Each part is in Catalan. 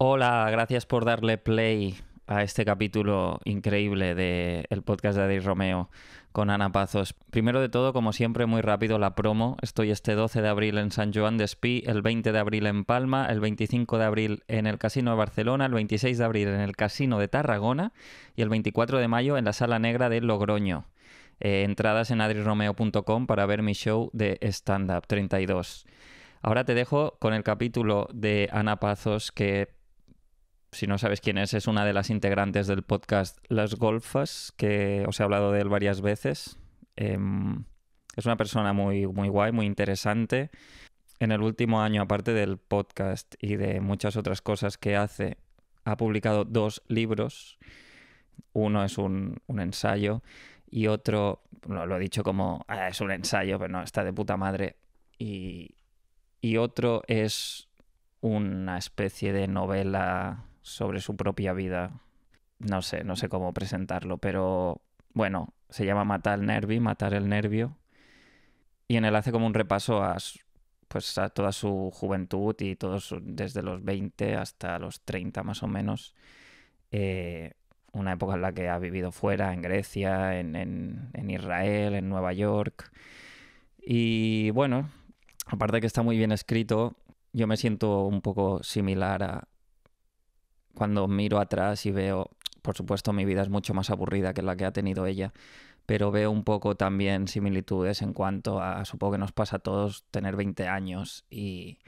Hola, gracias por darle play a este capítulo increíble del podcast de Adri Romeo con Ana Pazos. Primero de todo, como siempre, muy rápido la promo. Estoy este 12 de abril en San Joan de Espí, el 20 de abril en Palma, el 25 de abril en el Casino de Barcelona, el 26 de abril en el Casino de Tarragona y el 24 de mayo en la Sala Negra de Logroño. Eh, entradas en adriromeo.com para ver mi show de stand-up 32. Ahora te dejo con el capítulo de Ana Pazos que si no sabes quién es, es una de las integrantes del podcast Las Golfas, que os he hablado de él varias veces. Em, es una persona muy, muy guay, muy interesante. En el último año, aparte del podcast y de muchas otras cosas que hace, ha publicado dos libros. Uno es un, un ensayo y otro, lo he dicho como, ah, es un ensayo, pero no, está de puta madre. Y, y otro es una especie de novela sobre su propia vida. No sé, no sé cómo presentarlo, pero bueno, se llama Matar el Nervi, Matar el Nervio. Y en él hace como un repaso a, pues, a toda su juventud y todos desde los 20 hasta los 30 más o menos. Eh, una época en la que ha vivido fuera, en Grecia, en, en Israel, en Nueva York. Y bueno, aparte de que está muy bien escrito, yo me siento un poco similar a, cuando miro atrás y veo, por supuesto, mi vida es mucho más aburrida que la que ha tenido ella, pero veo un poco también similitudes en cuanto a, supongo que nos pasa a todos tener 20 años y,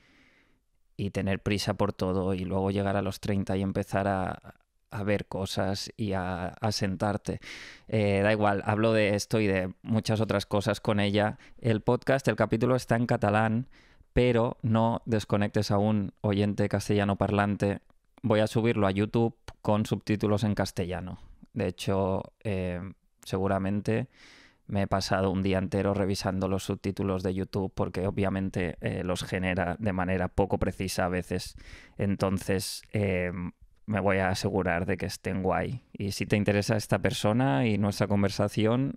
tener prisa por todo y luego llegar a los 30 y empezar a, ver cosas y a, sentarte. Eh, da igual, hablo de esto y de muchas otras cosas con ella. El podcast, el capítulo está en catalán, pero no desconectes a un oyente castellano parlante voy a subirlo a YouTube con subtítulos en castellano. De hecho, eh, seguramente me he pasado un día entero revisando los subtítulos de YouTube porque obviamente eh, los genera de manera poco precisa a veces. Entonces eh, me voy a asegurar de que estén guay. Y si te interesa esta persona y nuestra conversación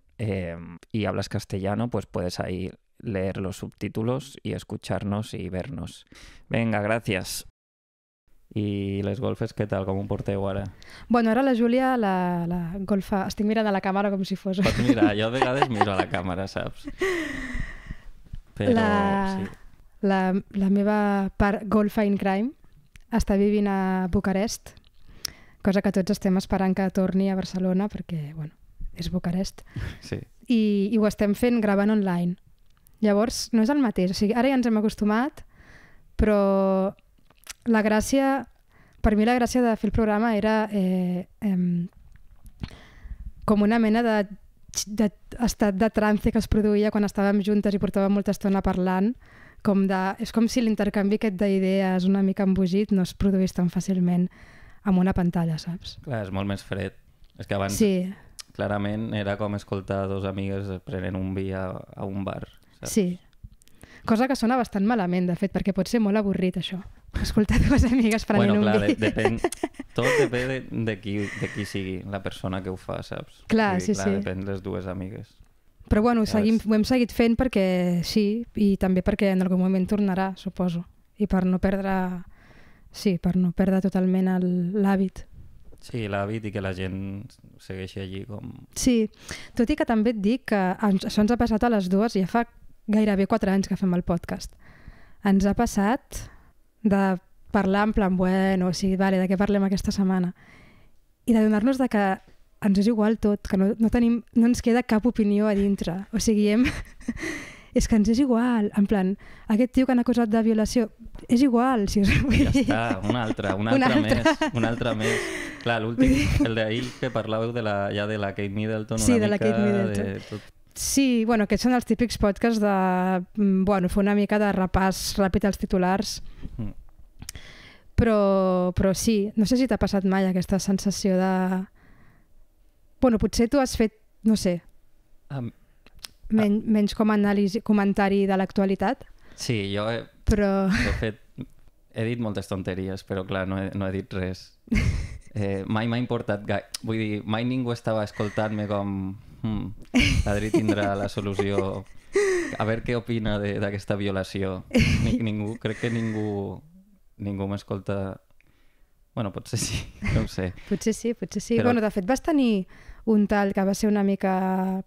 y hablas castellano, pues puedes ahí leer los subtítulos y escucharnos y vernos. Venga, gracias. I les golfes, què tal? Com ho porteu ara? Bueno, ara la Júlia, la, la golfa... Estic mirant a la càmera com si fos... Pots mirar, jo a vegades miro a la càmera, saps? Però, la... sí. La, la meva part golfa in crime està vivint a Bucarest, cosa que tots estem esperant que torni a Barcelona perquè, bueno, és Bucarest. Sí. I, I ho estem fent gravant online. Llavors, no és el mateix. O sigui, ara ja ens hem acostumat, però la gràcia, per mi la gràcia de fer el programa era eh, eh, com una mena de, de estat de trance que es produïa quan estàvem juntes i portàvem molta estona parlant, com de, és com si l'intercanvi aquest d'idees una mica embogit no es produís tan fàcilment amb una pantalla, saps? Clar, és molt més fred. És que abans sí. clarament era com escoltar dos amigues prenent un vi a, a un bar. Saps? Sí. Cosa que sona bastant malament, de fet, perquè pot ser molt avorrit, això escoltar dues amigues prenent bueno, clar, un vi. De, depèn, tot depèn de, de, qui, de qui sigui la persona que ho fa, saps? Clar, sí, clar, sí. Depèn les dues amigues. Però bueno, ho, seguim, ho hem seguit fent perquè sí, i també perquè en algun moment tornarà, suposo. I per no perdre... Sí, per no perdre totalment l'hàbit. Sí, l'hàbit i que la gent segueixi allí com... Sí, tot i que també et dic que això ens ha passat a les dues, ja fa gairebé 4 anys que fem el podcast. Ens ha passat de parlar en plan, bueno, sí, vale, de què parlem aquesta setmana? I de donar nos de que ens és igual tot, que no, no, tenim, no ens queda cap opinió a dintre. O sigui, hem... és que ens és igual, en plan, aquest tio que han acusat de violació, és igual. Si us... Ja està, un altre, un altre, un altre. més, un altre més. Clar, l'últim, el d'ahir que parlàveu de la, ja de la Kate Middleton, sí, una de la Kate Middleton. de tot Sí, bueno, aquests són els típics podcasts de... Mm, bueno, fer una mica de repàs ràpid als titulars. Mm. Però, però sí, no sé si t'ha passat mai aquesta sensació de... Bueno, potser tu has fet, no sé, um, men uh, menys com anàlisi, comentari de l'actualitat. Sí, jo he, però... he fet... He dit moltes tonteries, però clar, no he, no he dit res. Eh, mai m'ha importat gaire. Vull dir, mai ningú estava escoltant-me com Hmm. L'Adri tindrà la solució. A veure què opina d'aquesta violació. Ni, ningú, crec que ningú, ningú m'escolta... Bueno, potser sí, no ho sé. Potser sí, potser sí. Però... Bueno, de fet, vas tenir un tal que va ser una mica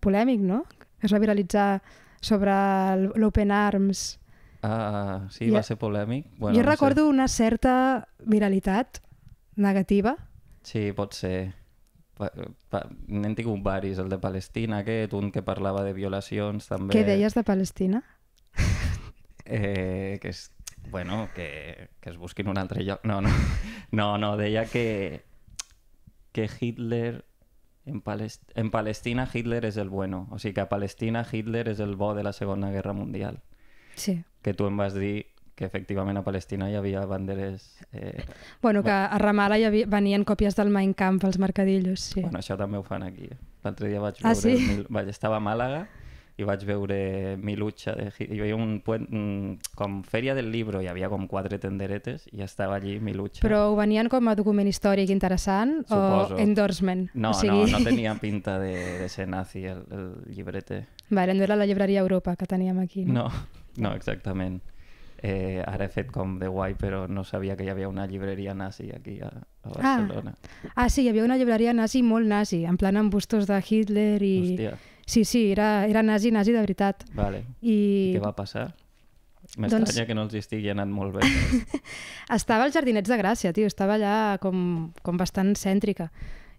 polèmic, no? Que es va viralitzar sobre l'Open Arms. Ah, sí, I... va ser polèmic. Bueno, jo no recordo sé. una certa viralitat negativa. Sí, pot ser n'hem tingut varis, el de Palestina aquest, un que parlava de violacions també... Què deies de Palestina? Eh, que és, bueno, que, que es busquin un altre lloc. No, no, no, no deia que, que Hitler... En, Palest... en Palestina Hitler és el bueno. O sigui que a Palestina Hitler és el bo de la Segona Guerra Mundial. Sí. Que tu em vas dir que efectivament a Palestina hi havia banderes... Eh, bueno, que a Ramala hi havia, venien còpies del Mein Kampf als mercadillos, sí. Bueno, això també ho fan aquí. L'altre dia vaig ah, veure... Ah, sí? Mil... Vaig, estava a Màlaga i vaig veure Milucha, de... hi havia un puent, com fèria del llibre, hi havia com quatre tenderetes i estava allí Milucha. Però ho venien com a document històric interessant Suposo. o endorsement? No, o sigui... no, no tenia pinta de, de ser nazi el, el llibrete. Vale, no era la llibreria Europa que teníem aquí. No, no, no exactament. Eh, ara he fet com de guai, però no sabia que hi havia una llibreria nazi aquí a, a ah. Barcelona. Ah. ah, sí, hi havia una llibreria nazi molt nazi, en plan amb bustos de Hitler i... Hòstia. Sí, sí, era, era nazi, nazi de veritat. Vale. I... I què va passar? M'estranya doncs... que no els estigui anant molt bé. estava als Jardinets de Gràcia, tio, estava allà com, com bastant cèntrica.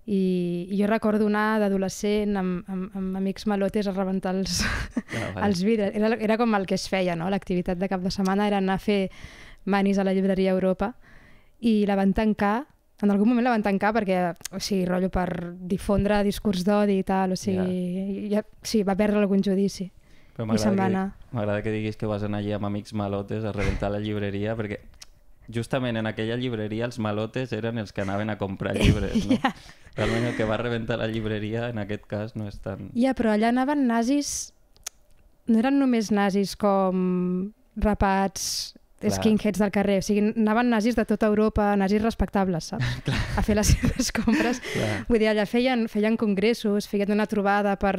I, i jo recordo anar d'adolescent amb, amb, amb amics malotes a rebentar els, no, ah, els vidres. Era, era com el que es feia, no? L'activitat de cap de setmana era anar a fer manis a la llibreria Europa i la van tancar en algun moment la van tancar perquè, o sigui, rotllo per difondre discurs d'odi i tal, o sigui, yeah. ja, sí, va perdre algun judici. Però I que, M'agrada que diguis que vas anar allà amb amics malotes a rebentar la llibreria, perquè justament en aquella llibreria els malotes eren els que anaven a comprar llibres, no? yeah. Realment el que va rebentar la llibreria en aquest cas no és tan... Ja, yeah, però allà anaven nazis... No eren només nazis com rapats, Clar. skinheads del carrer. O sigui, anaven nazis de tota Europa, nazis respectables, saps? Clar. A fer les seves compres. Clar. Vull dir, allà feien, feien congressos, feien una trobada per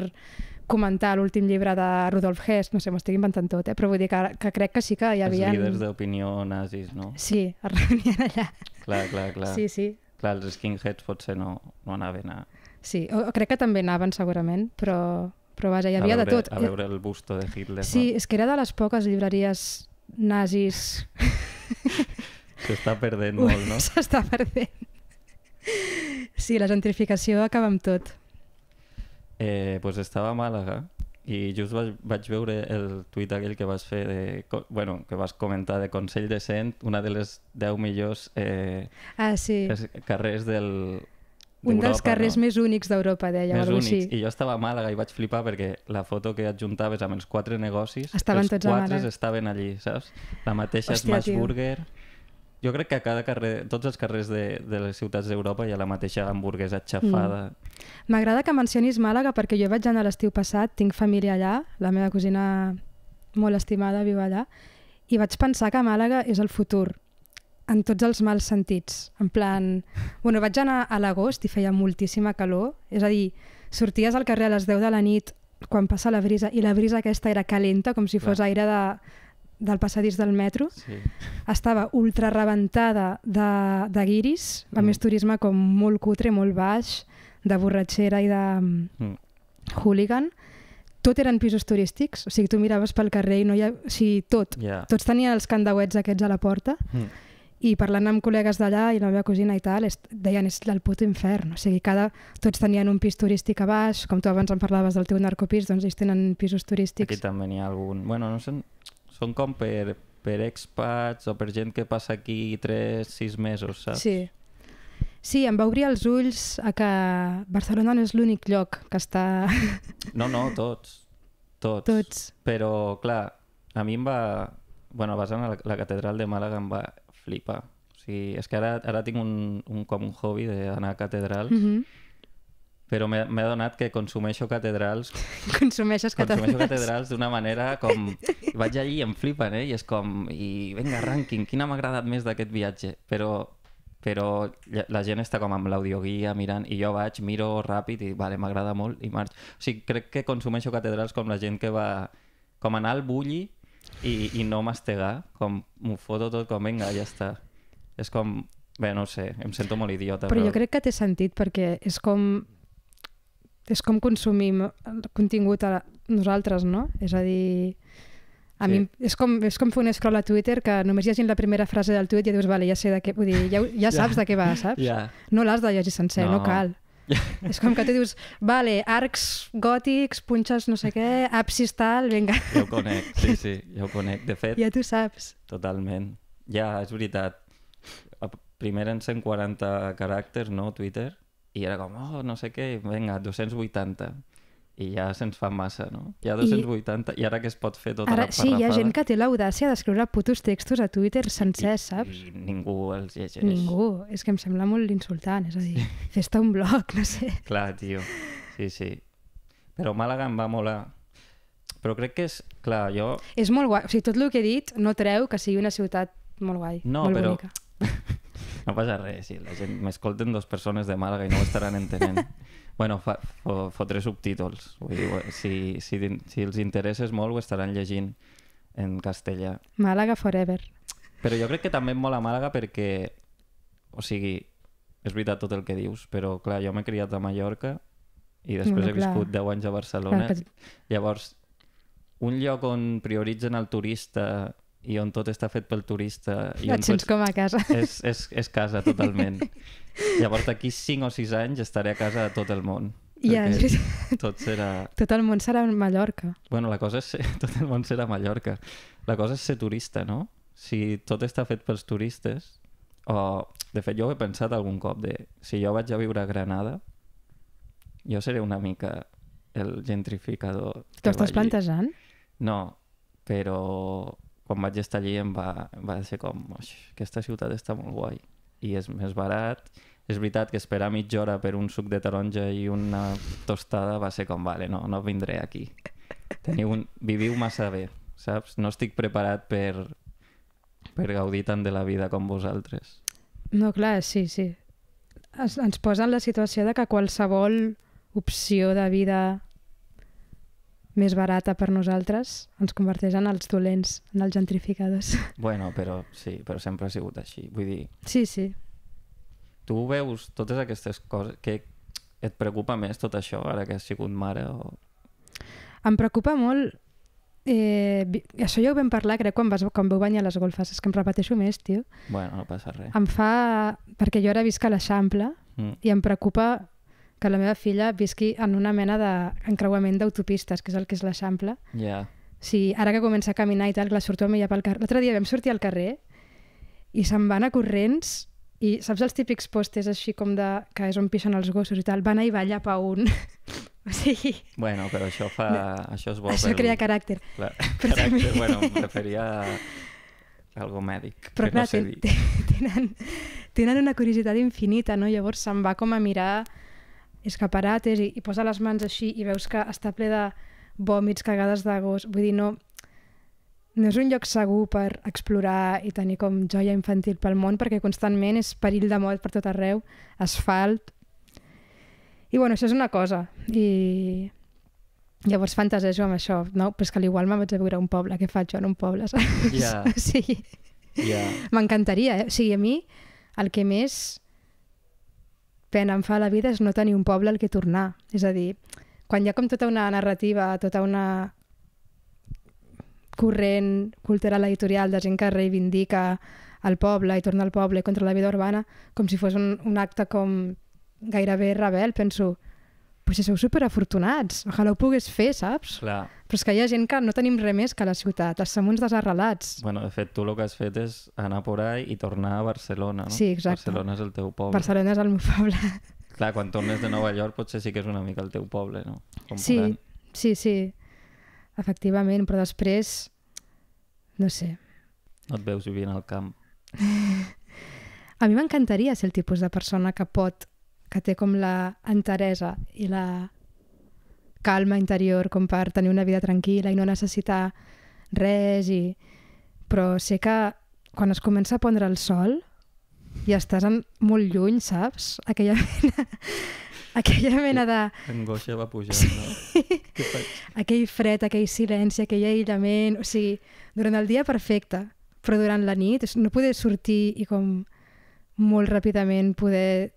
comentar l'últim llibre de Rudolf Hess, no sé, m'estic inventant tot, eh? però vull dir que, que crec que sí que hi havia... Els líders d'opinió nazis, no? Sí, es reunien allà. Clar, clar, clar. Sí, sí. Clar, els skinheads potser no, no anaven a... Sí, o, o crec que també anaven segurament, però, però vaja, hi havia veure, de tot. A veure el busto de Hitler. Sí, no? és que era de les poques llibreries nazis... S'està perdent molt, no? S'està perdent. Sí, la gentrificació acaba amb tot eh, pues estava a Màlaga i just vaig, vaig veure el tuit aquell que vas fer, de, bueno, que vas comentar de Consell de Cent, una de les 10 millors eh, ah, sí. carrers del, un dels carrers no? més únics d'Europa, deia. Més únics. Així. I jo estava a Màlaga i vaig flipar perquè la foto que adjuntaves amb els quatre negocis, estaven els tots quatre eh? estaven allí, saps? La mateixa Hòstia, Smashburger... Tio. Jo crec que a cada carrer, tots els carrers de, de les ciutats d'Europa hi ha la mateixa hamburguesa xafada. Mm. M'agrada mm. que mencionis Màlaga perquè jo vaig anar l'estiu passat, tinc família allà, la meva cosina molt estimada viu allà, i vaig pensar que Màlaga és el futur, en tots els mals sentits. En plan... Bueno, vaig anar a l'agost i feia moltíssima calor, és a dir, sorties al carrer a les 10 de la nit quan passa la brisa, i la brisa aquesta era calenta, com si fos Clar. aire de del passadís del metro sí. estava ultra rebentada de, de guiris, mm. a més turisme com molt cutre, molt baix, de borratxera i de mm. mm. hooligan. Tot eren pisos turístics, o sigui, tu miraves pel carrer i no hi ha... O sigui, tot. Yeah. Tots tenien els candauets aquests a la porta. Mm. I parlant amb col·legues d'allà i la meva cosina i tal, est... deien, és el puto infern. O sigui, cada... tots tenien un pis turístic a baix, com tu abans em parlaves del teu narcopis, doncs ells tenen pisos turístics. Aquí també n'hi ha algun... Bueno, no sé, són com per, per expats o per gent que passa aquí 3-6 mesos, saps? Sí. Sí, em va obrir els ulls a que Barcelona no és l'únic lloc que està... No, no, tots. Tots. Tots. Però, clar, a mi em va... Bueno, vas a la, la catedral de Màlaga em va flipar. O sigui, és que ara, ara tinc un, un, com un hobby d'anar a catedrals mm -hmm però m'he donat que consumeixo catedrals... Consumeixes catedrals. Consumeixo catedrals d'una manera com... Vaig allí i em flipen, eh? I és com... I vinga, rànquing, quina m'ha agradat més d'aquest viatge? Però però la gent està com amb l'audioguia mirant i jo vaig, miro ràpid i vale, m'agrada molt i marx. O sigui, crec que consumeixo catedrals com la gent que va com anar al bulli i, i no mastegar, com m'ho foto tot com vinga, ja està. És com... Bé, no sé, em sento molt idiota. Però, però... jo crec que té sentit perquè és com és com consumim el contingut a nosaltres, no? És a dir, a sí. mi és com, és com fer un scroll a Twitter que només llegint la primera frase del tuit ja dius, vale, ja sé de què, vull dir, ja, ja saps yeah. de què va, saps? Yeah. No l'has de llegir sencer, no, no cal. Yeah. És com que tu dius, vale, arcs gòtics, punxes no sé què, absis tal, vinga. Ja ho conec, sí, sí, ja ho conec. De fet... Ja tu saps. Totalment. Ja, és veritat. Primer en 140 caràcters, no, Twitter? I era com, oh, no sé què, vinga, 280 i ja se'ns fa massa, no? Ja 280, i, i ara que es pot fer tota ara, la parrafada... Sí, hi ha gent que té l'audàcia d'escriure putos textos a Twitter I, saps? I, ningú els llegeix. Ningú. És que em sembla molt insultant, és a dir, sí. fes-te un blog, no sé. Clar, tio. Sí, sí. Però Màlaga em va molar. Però crec que és... Clar, jo... És molt guai. O sigui, tot el que he dit no treu que sigui una ciutat molt guai, no, molt però... bonica. No passa res, si la gent m'escolten dos persones de Màlaga i no ho estaran entenent. bueno, fa, fo, fotré subtítols. Vull dir, si, si, si els interesses molt ho estaran llegint en castellà. Màlaga forever. Però jo crec que també em mola Màlaga perquè, o sigui, és veritat tot el que dius, però clar, jo m'he criat a Mallorca i després bueno, he viscut clar. 10 anys a Barcelona. Clar, però... Llavors, un lloc on prioritzen el turista i on tot està fet pel turista. I Et sents tot... com a casa. És, és, és casa, totalment. Llavors, d'aquí 5 o 6 anys estaré a casa de tot el món. Ja, és tot, serà... tot el món serà Mallorca. Bueno, la cosa és ser... tot el món serà Mallorca. La cosa és ser turista, no? Si tot està fet pels turistes, o... De fet, jo ho he pensat algun cop, de si jo vaig a viure a Granada, jo seré una mica el gentrificador. T'ho estàs plantejant? No, però quan vaig estar allí em va, em va ser com, aquesta ciutat està molt guai i és més barat és veritat que esperar mitja hora per un suc de taronja i una tostada va ser com, vale, no, no vindré aquí Teniu un... viviu massa bé saps? No estic preparat per, per gaudir tant de la vida com vosaltres. No, clar, sí, sí. Es, ens posa en la situació de que qualsevol opció de vida més barata per nosaltres ens converteix en els dolents, en els gentrificadors. Bueno, però sí, però sempre ha sigut així. Vull dir... Sí, sí. Tu veus totes aquestes coses... que et preocupa més tot això ara que has sigut mare? O... Em preocupa molt... Eh, això ja ho vam parlar, crec, quan, vas, quan vau banyar les golfes. És que em repeteixo més, tio. Bueno, no passa res. Em fa... Perquè jo ara visc a l'Eixample mm. i em preocupa que la meva filla visqui en una mena d'encreuament d'autopistes, que és el que és l'Eixample. Yeah. Sí, ara que comença a caminar i tal, que la surto amb ella pel carrer. L'altre dia vam sortir al carrer i se'n van a corrents i saps els típics postes així com de... que és on pixen els gossos i tal? Van a i ballar pa un. o sigui... Bueno, però això fa... No. Això és bo. Això per... crea caràcter. Clar. Però caràcter, també... bueno, em referia a algo mèdic. Però clar, no sé tenen, tenen una curiositat infinita, no? Llavors se'n va com a mirar escaparates i, i posa les mans així i veus que està ple de vòmits, cagades de gos. Vull dir, no, no és un lloc segur per explorar i tenir com joia infantil pel món perquè constantment és perill de mort per tot arreu, asfalt... I bueno, això és una cosa. I llavors fantasejo amb això. No, però és que igual me'n vaig a viure a un poble. Què faig jo en un poble, saps? Yeah. sí. Yeah. M'encantaria, eh? O sigui, a mi el que més pena em fa la vida és no tenir un poble al que tornar. És a dir, quan hi ha com tota una narrativa, tota una corrent cultural editorial de gent que reivindica el poble i torna al poble contra la vida urbana, com si fos un, un acte com gairebé rebel, penso, pues sou superafortunats, ojalà ho pogués fer, saps? Clar. Però és que hi ha gent que no tenim res més que la ciutat, els samuns desarrelats. Bueno, de fet, tu el que has fet és anar por ahí i tornar a Barcelona, no? Sí, exacte. Barcelona és el teu poble. Barcelona és el meu poble. Clar, quan tornes de Nova York potser sí que és una mica el teu poble, no? Com sí, sí, sí. Efectivament, però després... No sé. No et veus vivint al camp. a mi m'encantaria ser el tipus de persona que pot que té com la enteresa i la calma interior com per tenir una vida tranquil·la i no necessitar res i... però sé que quan es comença a pondre el sol i estàs en... molt lluny, saps? Aquella mena, aquella mena de... Angoixa va pujar, sí. no? Què faig? Aquell fred, aquell silenci, aquell aïllament... O sigui, durant el dia perfecte, però durant la nit no poder sortir i com molt ràpidament poder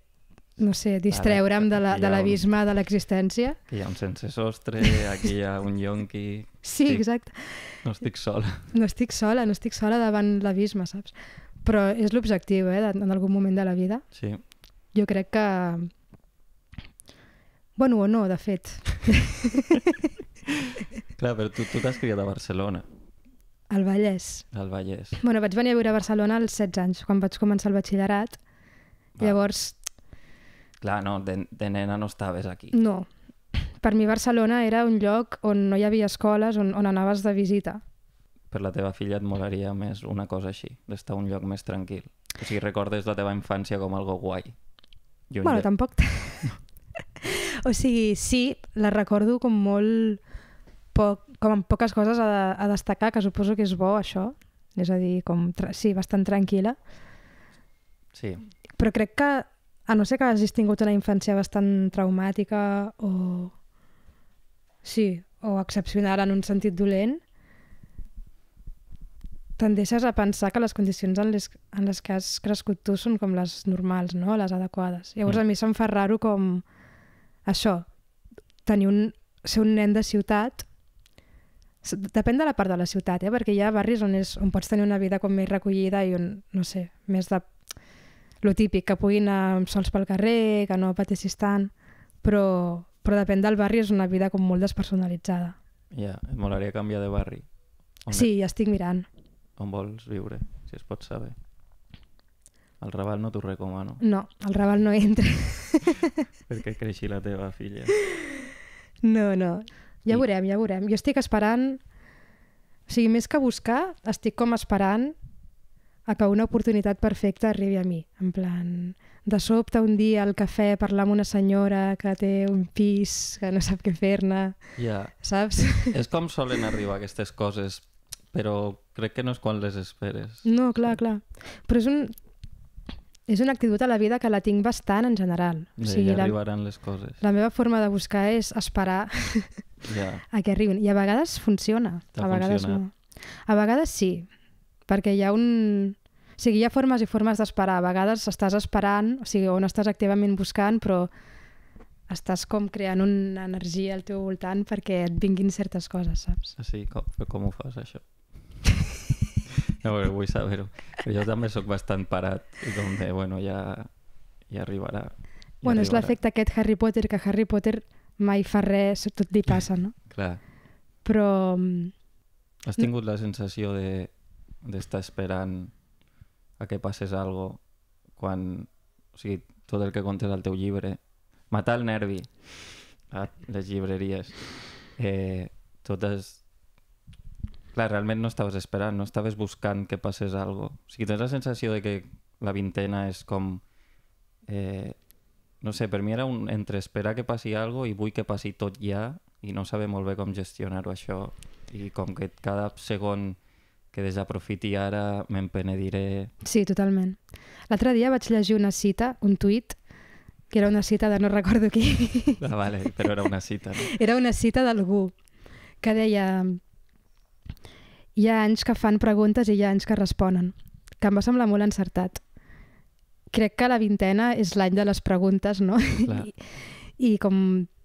no sé, distreure'm de l'abisme la, de l'existència. Aquí hi ha un sense sostre, aquí hi ha un yonqui... Sí, estic, exacte. No estic sola. No estic sola, no estic sola davant l'abisme, saps? Però és l'objectiu, eh, en algun moment de la vida. Sí. Jo crec que... Bueno, o no, de fet. Clar, però tu t'has criat a Barcelona. Al Vallès. Al Vallès. Bueno, vaig venir a viure a Barcelona als 16 anys, quan vaig començar el batxillerat. Va. Llavors Clar, no, de, de nena no estaves aquí. No. Per mi Barcelona era un lloc on no hi havia escoles, on, on anaves de visita. Per la teva filla et molaria més una cosa així, d'estar un lloc més tranquil. O sigui, recordes la teva infància com algo guai. Jo bueno, lloc... tampoc... o sigui, sí, la recordo com molt poc, com amb poques coses a, a destacar, que suposo que és bo això, és a dir, com sí, bastant tranquil·la. Sí. Però crec que a no ser que hagis tingut una infància bastant traumàtica o... Sí, o excepcional en un sentit dolent, tendeixes a pensar que les condicions en les, en les que has crescut tu són com les normals, no? les adequades. Llavors mm. a mi se'm fa raro com això, tenir un, ser un nen de ciutat, depèn de la part de la ciutat, eh? perquè hi ha barris on, és, on pots tenir una vida com més recollida i on, no sé, més de lo típic, que puguin anar sols pel carrer, que no pateixis tant, però, però depèn del barri és una vida com molt despersonalitzada. Ja, yeah, et molaria canviar de barri. On sí, ja estic mirant. On vols viure, si es pot saber. El Raval no t'ho recomano. No, el Raval no entra. Perquè creixi la teva filla. No, no. Ja I... veurem, ja veurem. Jo estic esperant... O sigui, més que buscar, estic com esperant a que una oportunitat perfecta arribi a mi. En plan, de sobte un dia al cafè parlar amb una senyora que té un pis, que no sap què fer-ne, yeah. saps? És com solen arribar aquestes coses, però crec que no és quan les esperes. No, clar, mm. clar. Però és un... És una actitud a la vida que la tinc bastant en general. O sigui, ja arribaran la, les coses. La meva forma de buscar és esperar yeah. a que arribin. I a vegades funciona, a vegades no. A vegades sí, perquè hi ha un... O sigui, hi ha formes i formes d'esperar. A vegades estàs esperant, o sigui, o no estàs activament buscant, però estàs com creant una energia al teu voltant perquè et vinguin certes coses, saps? Ah, sí, com, com ho fas, això? no, però vull saber-ho. Jo també sóc bastant parat, com de, bueno, ja, ja arribarà. Ja bueno, és l'efecte aquest Harry Potter, que Harry Potter mai fa res, tot li passa, no? Clar. Però... Mm, Has tingut la sensació d'estar de, esperant a que passés algo quan... O sigui, tot el que contes al teu llibre. Matar el nervi a les llibreries. Eh, totes... Clar, realment no estaves esperant, no estaves buscant que passés algo. O sigui, tens la sensació de que la vintena és com... Eh, no sé, per mi era un entre esperar que passi algo i vull que passi tot ja i no saber molt bé com gestionar-ho això i com que cada segon que desaprofiti ara, me'n penediré... Sí, totalment. L'altre dia vaig llegir una cita, un tuit, que era una cita de no recordo qui. Ah, vale, però era una cita. No? Era una cita d'algú que deia hi ha anys que fan preguntes i hi ha anys que responen, que em va semblar molt encertat. Crec que la vintena és l'any de les preguntes, no? Clar. I, I com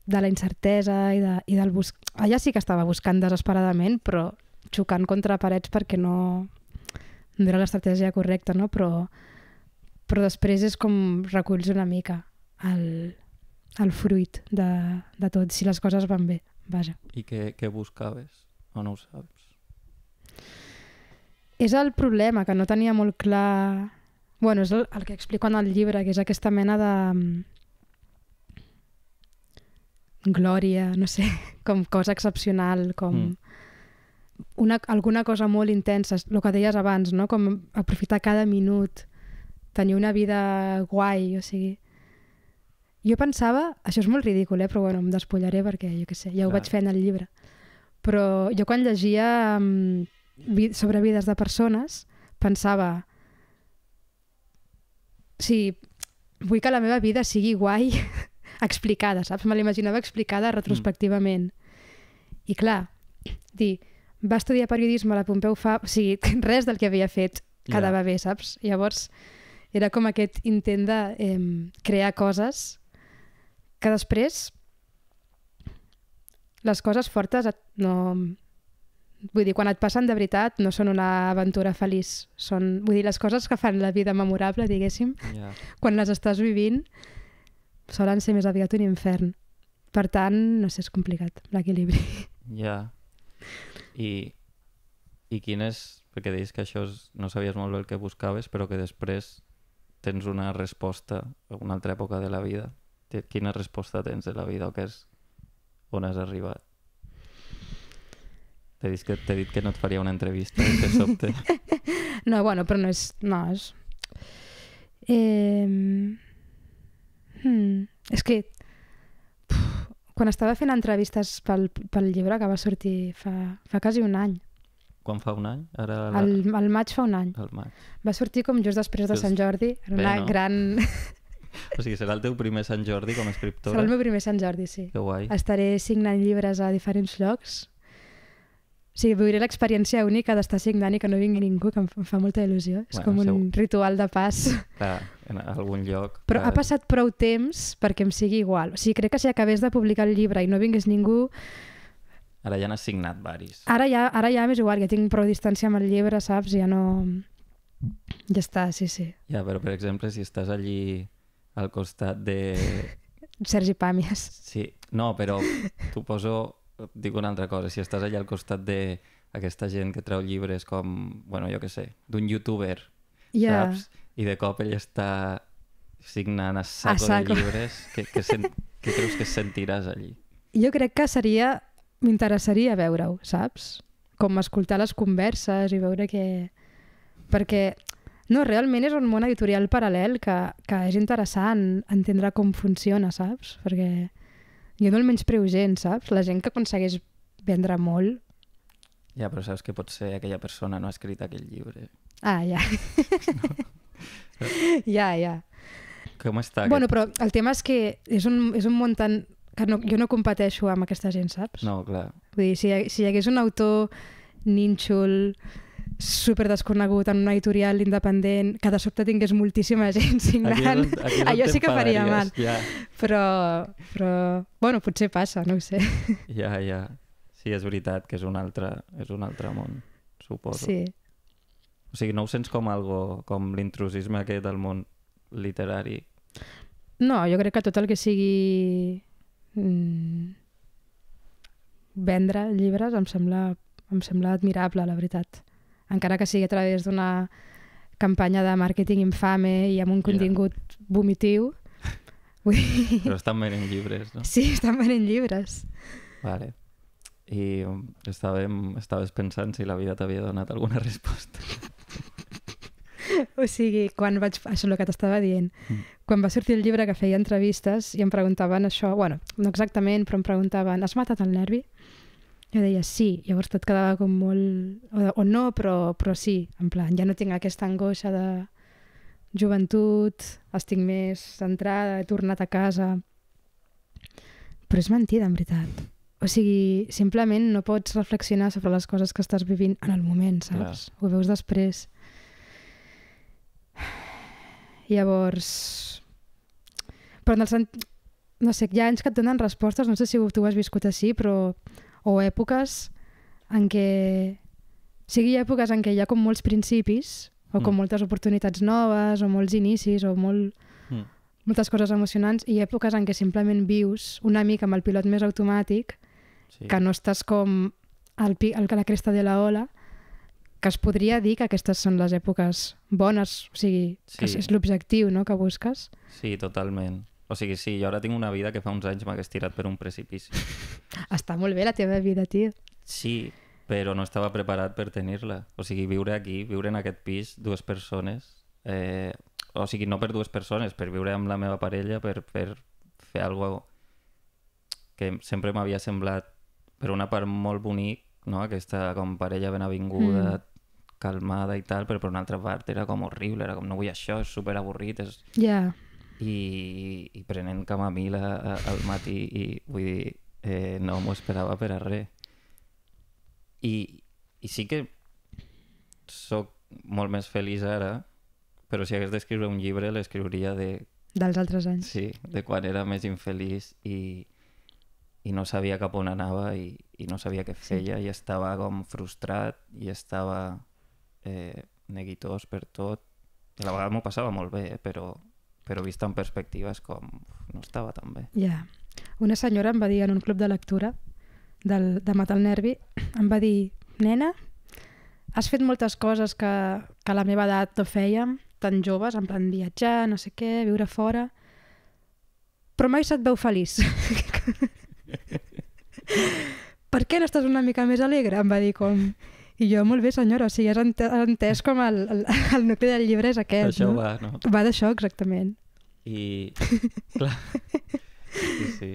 de la incertesa i, de, i del bus... Allà sí que estava buscant desesperadament, però xocant contra parets perquè no, no era l'estratègia correcta, no? Però, però després és com reculls una mica el, el fruit de, de tot, si les coses van bé, vaja. I què, què buscaves? O no ho saps? És el problema, que no tenia molt clar... bueno, és el, el que explico en el llibre, que és aquesta mena de mm, glòria, no sé, com cosa excepcional, com... Mm una, alguna cosa molt intensa, el que deies abans, no? com aprofitar cada minut, tenir una vida guai, o sigui... Jo pensava, això és molt ridícul, eh? però bueno, em despullaré perquè, jo què sé, ja ho Clar. vaig fer en el llibre. Però jo quan llegia um, vi sobre vides de persones, pensava... Sí, vull que la meva vida sigui guai explicada, saps? Me l'imaginava explicada mm. retrospectivament. Mm. I clar, dir, va estudiar periodisme a la Pompeu Fa... O sigui, res del que havia fet quedava yeah. bé, saps? Llavors, era com aquest intent de eh, crear coses que després les coses fortes et, no... Vull dir, quan et passen de veritat no són una aventura feliç. Són, vull dir, les coses que fan la vida memorable, diguéssim, yeah. quan les estàs vivint, solen ser més aviat un infern. Per tant, no sé, és complicat l'equilibri. Ja. Yeah. I, i quines... Perquè deies que això és, no sabies molt bé el que buscaves, però que després tens una resposta a una altra època de la vida. Quina resposta tens de la vida o què és on has arribat? T'he dit, que, dit que no et faria una entrevista, que sobte. no, bueno, però no és... No és... Eh... Hmm. És que quan estava fent entrevistes pel, pel llibre que va sortir fa, fa quasi un any. Quan fa un any? Ara la... el, el maig fa un any. El maig. Va sortir com just després just... de Sant Jordi, en Bé, una no? gran... O sigui, serà el teu primer Sant Jordi com a escriptora? Serà el meu primer Sant Jordi, sí. Que guai. Estaré signant llibres a diferents llocs o sigui, viuré l'experiència única d'estar signant i que no vingui ningú, que em fa, molta il·lusió. És bueno, com segur. un ritual de pas. Clar, en algun lloc... Però clar. ha passat prou temps perquè em sigui igual. O sigui, crec que si acabés de publicar el llibre i no vingués ningú... Ara ja n'has signat varis. Ara ja, ara ja m'és igual, ja tinc prou distància amb el llibre, saps? Ja no... Ja està, sí, sí. Ja, però per exemple, si estàs allí al costat de... Sergi Pàmies. Sí, no, però tu poso et dic una altra cosa, si estàs allà al costat de aquesta gent que treu llibres com, bueno, jo què sé, d'un youtuber, yeah. saps? I de cop ell està signant a saco, a saco. de llibres, que, que, sent, que creus que sentiràs allí? Jo crec que seria... M'interessaria veure-ho, saps? Com escoltar les converses i veure que... Perquè no, realment és un món editorial paral·lel que, que és interessant entendre com funciona, saps? Perquè jo no el menyspreu gens, saps? La gent que aconsegueix vendre molt... Ja, però saps que pot ser aquella persona no ha escrit aquell llibre. Ah, ja. No? ja, ja. Com està? Bueno, aquest... però el tema és que és un, és un món tan... que no, jo no competeixo amb aquesta gent, saps? No, clar. Vull dir, si, hi, si hi hagués un autor nínxol super desconegut en un editorial independent que de sobte tingués moltíssima gent signant, aquí on, aquí allò sí que faria mal. Ja. Però, però, bueno, potser passa, no ho sé. Ja, ja. Sí, és veritat que és un altre, és un altre món, suposo. Sí. O sigui, no ho sents com algo, com l'intrusisme aquest del món literari? No, jo crec que tot el que sigui mm, vendre llibres em sembla, em sembla admirable, la veritat encara que sigui a través d'una campanya de màrqueting infame i amb un contingut yeah. vomitiu. Vull Però estan venent llibres, no? Sí, estan venent llibres. Vale. I um, estàvem, estaves pensant si la vida t'havia donat alguna resposta. O sigui, quan vaig... Això és el que t'estava dient. Mm. Quan va sortir el llibre que feia entrevistes i em preguntaven això, bueno, no exactament, però em preguntaven, has matat el nervi? Jo deia sí, llavors tot quedava com molt... O, o no, però, però sí, en plan, ja no tinc aquesta angoixa de joventut, estic més centrada, he tornat a casa... Però és mentida, en veritat. O sigui, simplement no pots reflexionar sobre les coses que estàs vivint en el moment, saps? Clar. Ho veus després. Llavors... Però en el sent... No sé, hi ha anys que et donen respostes, no sé si tu ho has viscut així, però o èpoques en què... Sigui èpoques en què hi ha com molts principis, o com mm. moltes oportunitats noves, o molts inicis, o molt... Mm. moltes coses emocionants, i èpoques en què simplement vius una mica amb el pilot més automàtic, sí. que no estàs com al, pi, al, a la cresta de la ola, que es podria dir que aquestes són les èpoques bones, o sigui, sí. que és l'objectiu no, que busques. Sí, totalment. O sigui, sí, jo ara tinc una vida que fa uns anys m'hagués tirat per un precipici. Està molt bé la teva vida, tio. Sí, però no estava preparat per tenir-la. O sigui, viure aquí, viure en aquest pis, dues persones... Eh, o sigui, no per dues persones, per viure amb la meva parella, per, per fer alguna que sempre m'havia semblat, per una part, molt bonic, no? aquesta com parella ben avinguda, mm calmada i tal, però per una altra part era com horrible, era com no vull això, és superavorrit, és... Yeah i, i prenent camamila al matí i vull dir, eh, no m'ho esperava per a res i, i sí que sóc molt més feliç ara però si hagués d'escriure un llibre l'escriuria de... dels altres anys sí, de quan era més infeliç i, i no sabia cap on anava i, i no sabia què feia sí. i estava com frustrat i estava eh, neguitós per tot a la vegada m'ho passava molt bé, eh, però però vista en perspectiva és com... no estava tan bé. Ja. Yeah. Una senyora em va dir en un club de lectura del, de Matar el Nervi, em va dir, nena, has fet moltes coses que, que a la meva edat no fèiem, tan joves, en plan viatjar, no sé què, viure fora, però mai se't veu feliç. per què no estàs una mica més alegre? Em va dir com... I jo, molt bé, senyora, o sigui, has entès com el, el, el nucli del llibre és aquest, això no? va, no? Va d'això, exactament. I, clar, sí, sí,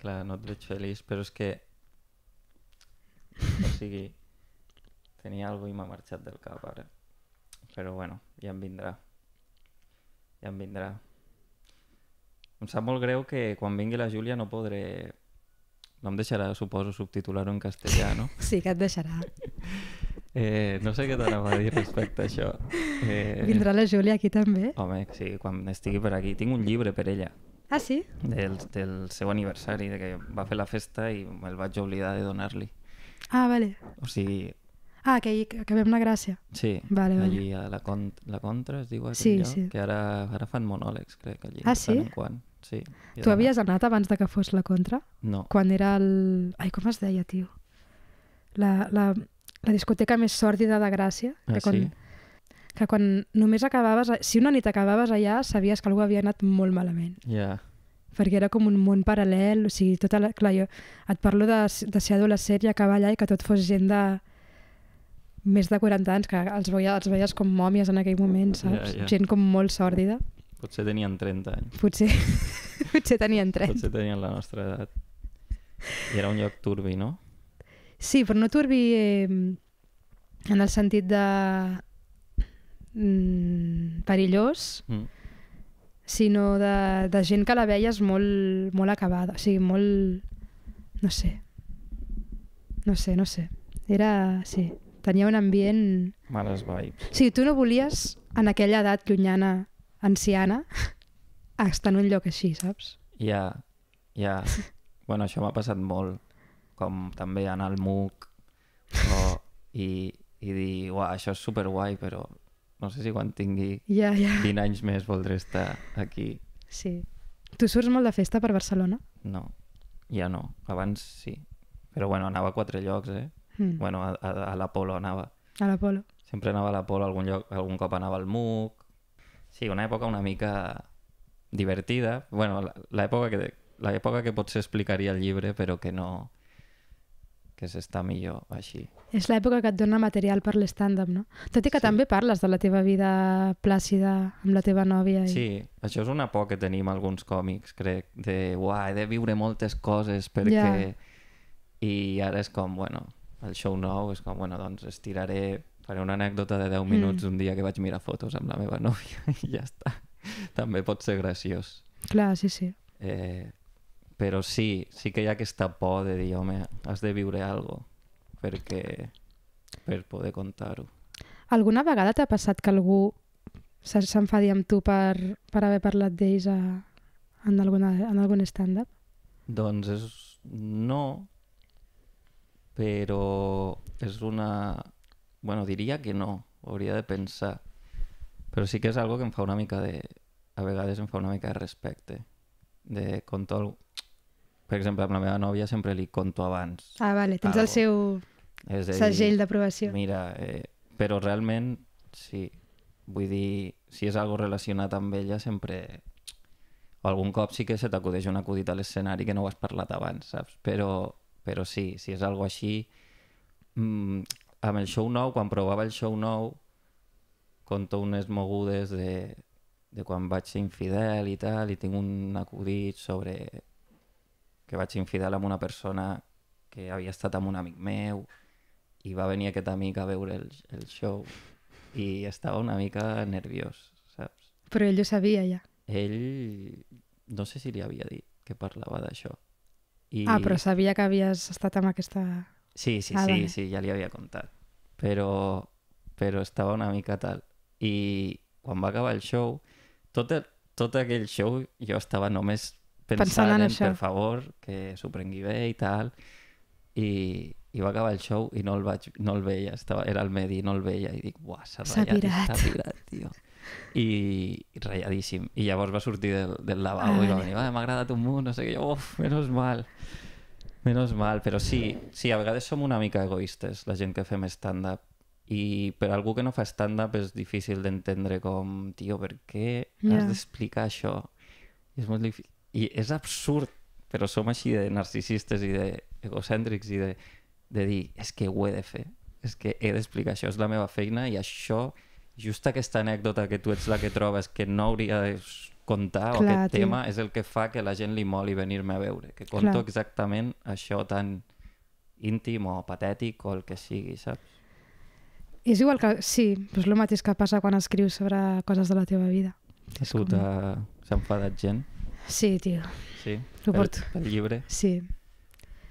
clar, no et veig feliç, però és que, o sigui, tenia alguna i m'ha marxat del cap ara. Però bueno, ja em vindrà. Ja em vindrà. Em sap molt greu que quan vingui la Júlia no podré... No em deixarà, suposo, subtitular-ho en castellà, no? Sí, que et deixarà. Eh, no sé què t'anava a dir respecte a això. Eh... Vindrà la Júlia aquí també? Home, sí, quan estigui per aquí. Tinc un llibre per ella. Ah, sí? Del, del seu aniversari, de que va fer la festa i me'l vaig oblidar de donar-li. Ah, vale. O sigui... Ah, que, hi, que vam anar Gràcia. Sí, vale, vale. allí a la, con la Contra es diu sí, lloc, sí. que ara, ara fan monòlegs, crec, allí. Ah, sí? Quan. Sí, tu havies anat abans de que fos la Contra? No. Quan era el... Ai, com es deia, tio? La, la, la discoteca més sòrdida de Gràcia. Ah, que quan, sí? Que quan només acabaves... Si una nit acabaves allà, sabies que algú havia anat molt malament. Ja. Yeah. Perquè era com un món paral·lel, o sigui, tota la... Clar, jo et parlo de, de ser adolescent i acabar allà i que tot fos gent de més de 40 anys, que els veia, els veies com mòmies en aquell moment, saps? Yeah, yeah. Gent com molt sòrdida. Potser tenien 30 anys. Potser, potser tenien 30. Potser tenien la nostra edat. I era un lloc turbi, no? Sí, però no turbi eh, en el sentit de mm, perillós, mm. sinó de, de gent que la és molt, molt acabada, o sigui, molt... no sé. No sé, no sé. Era... sí, tenia un ambient... Males vibes. Sí, tu no volies, en aquella edat llunyana, anciana, estar en un lloc així, saps? Ja, yeah, ja. Yeah. bueno, això m'ha passat molt com també anar al MOOC o, i, i dir, uah, això és superguai, però no sé si quan tingui yeah, yeah. 20 anys més voldré estar aquí. Sí. Tu surts molt de festa per Barcelona? No, ja no. Abans sí. Però bueno, anava a quatre llocs, eh? Mm. Bueno, a, a, a l'Apolo anava. A l'Apolo. Sempre anava a l'Apolo, algun, lloc, algun cop anava al MUC. Sí, una època una mica divertida. Bueno, l'època que, època que potser explicaria el llibre, però que no que s'està millor així. És l'època que et dona material per l'estàndard, no? Tot i que sí. també parles de la teva vida plàcida amb la teva nòvia. I... Sí, això és una por que tenim alguns còmics, crec, de uah, he de viure moltes coses perquè... Yeah. I ara és com, bueno, el show nou és com, bueno, doncs estiraré, faré una anècdota de 10 mm. minuts mm. un dia que vaig mirar fotos amb la meva nòvia i ja està. també pot ser graciós. Clar, sí, sí. Eh, però sí, sí que hi ha aquesta por de dir, home, has de viure alguna cosa perquè, per poder contar-ho. Alguna vegada t'ha passat que algú s'enfadi amb tu per, per haver parlat d'ells a, en, alguna, en algun stand-up? Doncs és... no, però és una... Bueno, diria que no, hauria de pensar. Però sí que és algo que em fa una mica de... A vegades em fa una mica de respecte. De conto, per exemple, amb la meva nòvia sempre li conto abans. Ah, vale, tens algo. el seu és dir, segell d'aprovació. Mira, eh, però realment, sí, vull dir, si és algo relacionat amb ella, sempre... O algun cop sí que se t'acudeix un acudit a l'escenari que no ho has parlat abans, saps? Però, però sí, si és algo així... Mm, amb el show nou, quan provava el show nou, conto unes mogudes de, de quan vaig ser infidel i tal, i tinc un acudit sobre que vaig infidel amb una persona que havia estat amb un amic meu i va venir aquest amic a veure el, el show i estava una mica nerviós, saps? Però ell ho sabia ja. Ell... No sé si li havia dit que parlava d'això. I... Ah, però sabia que havies estat amb aquesta... Sí, sí, ah, sí, sí, ja li havia contat. Però, però estava una mica tal. I quan va acabar el show, tot, el, tot aquell show jo estava només pensant, pensant en, en això. per favor, que s'ho prengui bé i tal. I, i va acabar el show i no el, vaig, no el veia, estava, era el medi no el veia i dic, uah, s'ha pirat. S'ha pirat, tio. I, i ratlladíssim. I llavors va sortir del, del lavabo ah, i va venir, m'ha agradat un munt, no sé què, jo, uf, menos mal. Menos mal, però sí, sí, a vegades som una mica egoistes, la gent que fem stand-up, i per algú que no fa stand-up és difícil d'entendre com, tio, per què yeah. has d'explicar això? I és molt difícil. I és absurd, però som així de narcisistes i d'egocèntrics i de, de dir, és que ho he de fer, és que he d'explicar això, és la meva feina i això, just aquesta anècdota que tu ets la que trobes que no hauria de contar Clar, o aquest tio. tema és el que fa que la gent li moli venir-me a veure, que conto Clar. exactament això tan íntim o patètic o el que sigui, saps? És igual que... Sí, però és el mateix que passa quan escrius sobre coses de la teva vida. A tu com... Eh, s'ha enfadat gent? Sí, tio. Sí? Ho porto... El, per llibre? Sí.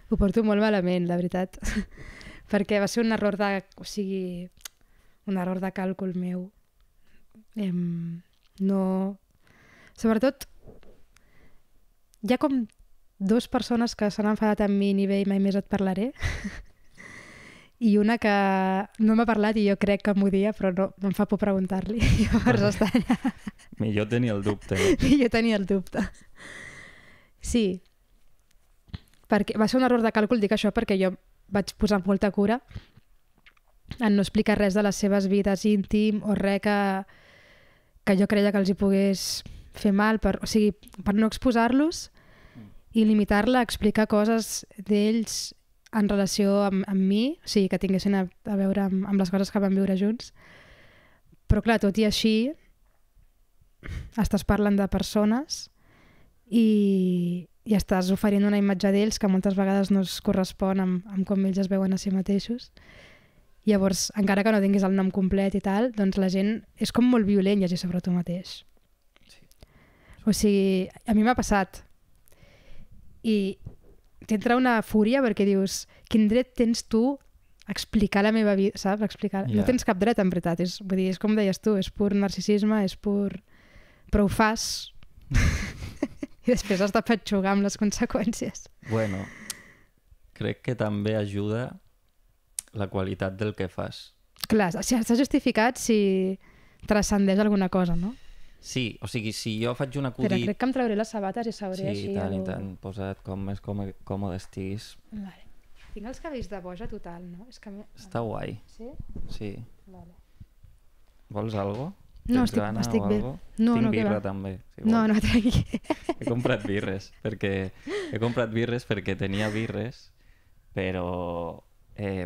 Ho porto molt malament, la veritat. Perquè va ser un error de... O sigui, un error de càlcul meu. Em, no... Sobretot, hi ha com dues persones que s'han enfadat amb mi bé i mai més et parlaré. i una que no m'ha parlat i jo crec que m'ho dia, però no, em fa por preguntar-li. Llavors està allà. Millor tenir el dubte. Millor tenir el dubte. Sí. Perquè va ser un error de càlcul dic això perquè jo vaig posar molta cura en no explicar res de les seves vides íntim o res que, que jo creia que els hi pogués fer mal, per, o sigui, per no exposar-los i limitar-la a explicar coses d'ells en relació amb, amb mi, o sigui, que tinguessin a, a veure amb, amb les coses que vam viure junts. Però clar, tot i així, estàs parlant de persones i, i estàs oferint una imatge d'ells que moltes vegades no es correspon amb, amb com ells es veuen a si mateixos. Llavors, encara que no tinguis el nom complet i tal, doncs la gent és com molt violent llegir sobre tu mateix. Sí. O sigui, a mi m'ha passat. I, t'entra una fúria perquè dius quin dret tens tu a explicar la meva vida, saps? Explicar... Yeah. No tens cap dret, en veritat. És, vull dir, és com deies tu, és pur narcisisme, és pur... Però ho fas i després has de petxugar amb les conseqüències. Bueno, crec que també ajuda la qualitat del que fas. Clar, si està justificat si transcendeix alguna cosa, no? Sí, o sigui, si jo faig un acudit... Però crec que em trauré les sabates i sabré sí, així. Sí, tant algú... i tant. Posa't com més com, còmode estiguis. Vale. Tinc els cabells de boja total, no? És que... Està guai. Sí? Sí. Vale. Vols algo? No, Tens estic, gana estic bé. No, Tinc no, birra també. Si vols. no, no, tranqui. He comprat birres perquè... He comprat birres perquè tenia birres, però... Eh,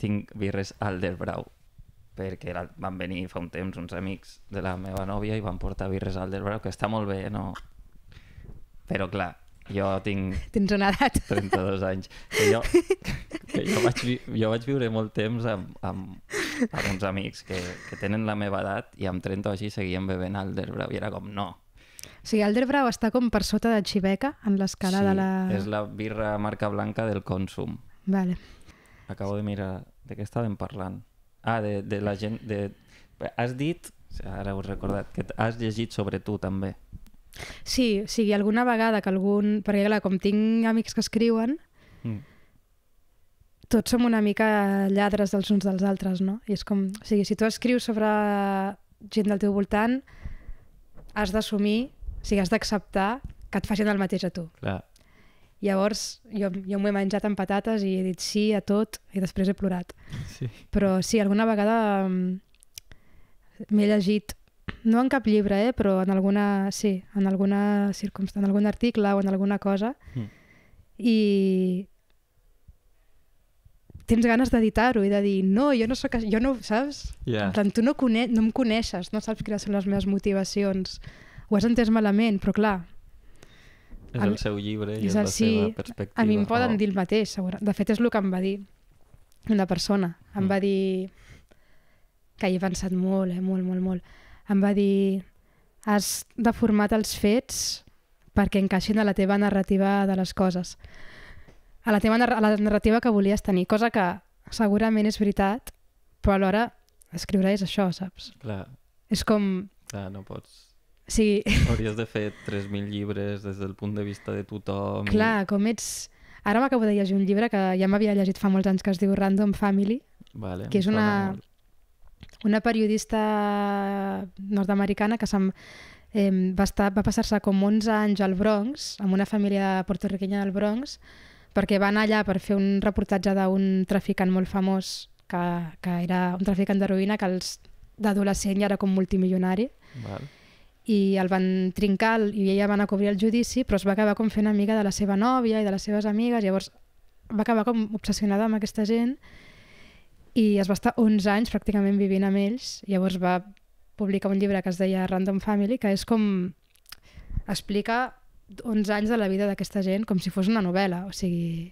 tinc birres al del brau perquè la, van venir fa un temps uns amics de la meva nòvia i van portar birres al del Brau, que està molt bé, no? Però clar, jo tinc... Tens una edat. 32 anys. Que jo, que jo, vaig, vi, jo vaig viure molt temps amb, amb, amb uns amics que, que tenen la meva edat i amb 30 o així seguien bevent Alderbrau i era com, no. O sigui, Alderbrau està com per sota de Xiveca en l'escala sí, de la... és la birra marca blanca del Consum. Vale. Acabo de mirar de què estàvem parlant. Ah, de, de la gent... De... Has dit, ara us recordat, que has llegit sobre tu també. Sí, sigui, alguna vegada que algun... Perquè clar, com tinc amics que escriuen, mm. tots som una mica lladres dels uns dels altres, no? I és com... O sigui, si tu escrius sobre gent del teu voltant, has d'assumir, o sigui, has d'acceptar que et facin el mateix a tu. Clar. Llavors jo, jo m'ho he menjat amb patates i he dit sí a tot i després he plorat. Sí. Però sí, alguna vegada mm, m'he llegit, no en cap llibre, eh, però en alguna, sí, en alguna circumstància, en algun article o en alguna cosa mm. i tens ganes d'editar-ho i de dir no, jo no sóc, jo no, saps? Yeah. En plan, tu no, cone no em coneixes, no saps quines són les meves motivacions. Ho has entès malament, però clar, és el seu llibre i és, el, és la sí, seva perspectiva. A mi em poden oh. dir el oh. mateix, segura. De fet, és el que em va dir una persona. Em mm. va dir que hi he pensat molt, eh? molt, molt, molt. Em va dir has deformat els fets perquè encaixin a la teva narrativa de les coses. A la teva a la narrativa que volies tenir, cosa que segurament és veritat, però alhora escriure és això, saps? Clar. És com... Clar, no pots Sí. Hauries de fer 3.000 llibres des del punt de vista de tothom. Clar, i... com ets... Ara m'acabo de llegir un llibre que ja m'havia llegit fa molts anys que es diu Random Family, vale, que és una, una periodista nord-americana que se'm, eh, va, estar, va passar-se com 11 anys al Bronx, amb una família portorriquenya del Bronx, perquè va anar allà per fer un reportatge d'un traficant molt famós, que, que era un traficant d'heroïna que els d'adolescent ja era com multimilionari. Vale i el van trincar i ella va anar a cobrir el judici, però es va acabar com fent amiga de la seva nòvia i de les seves amigues, llavors va acabar com obsessionada amb aquesta gent i es va estar 11 anys pràcticament vivint amb ells, llavors va publicar un llibre que es deia Random Family, que és com... explica 11 anys de la vida d'aquesta gent com si fos una novel·la, o sigui...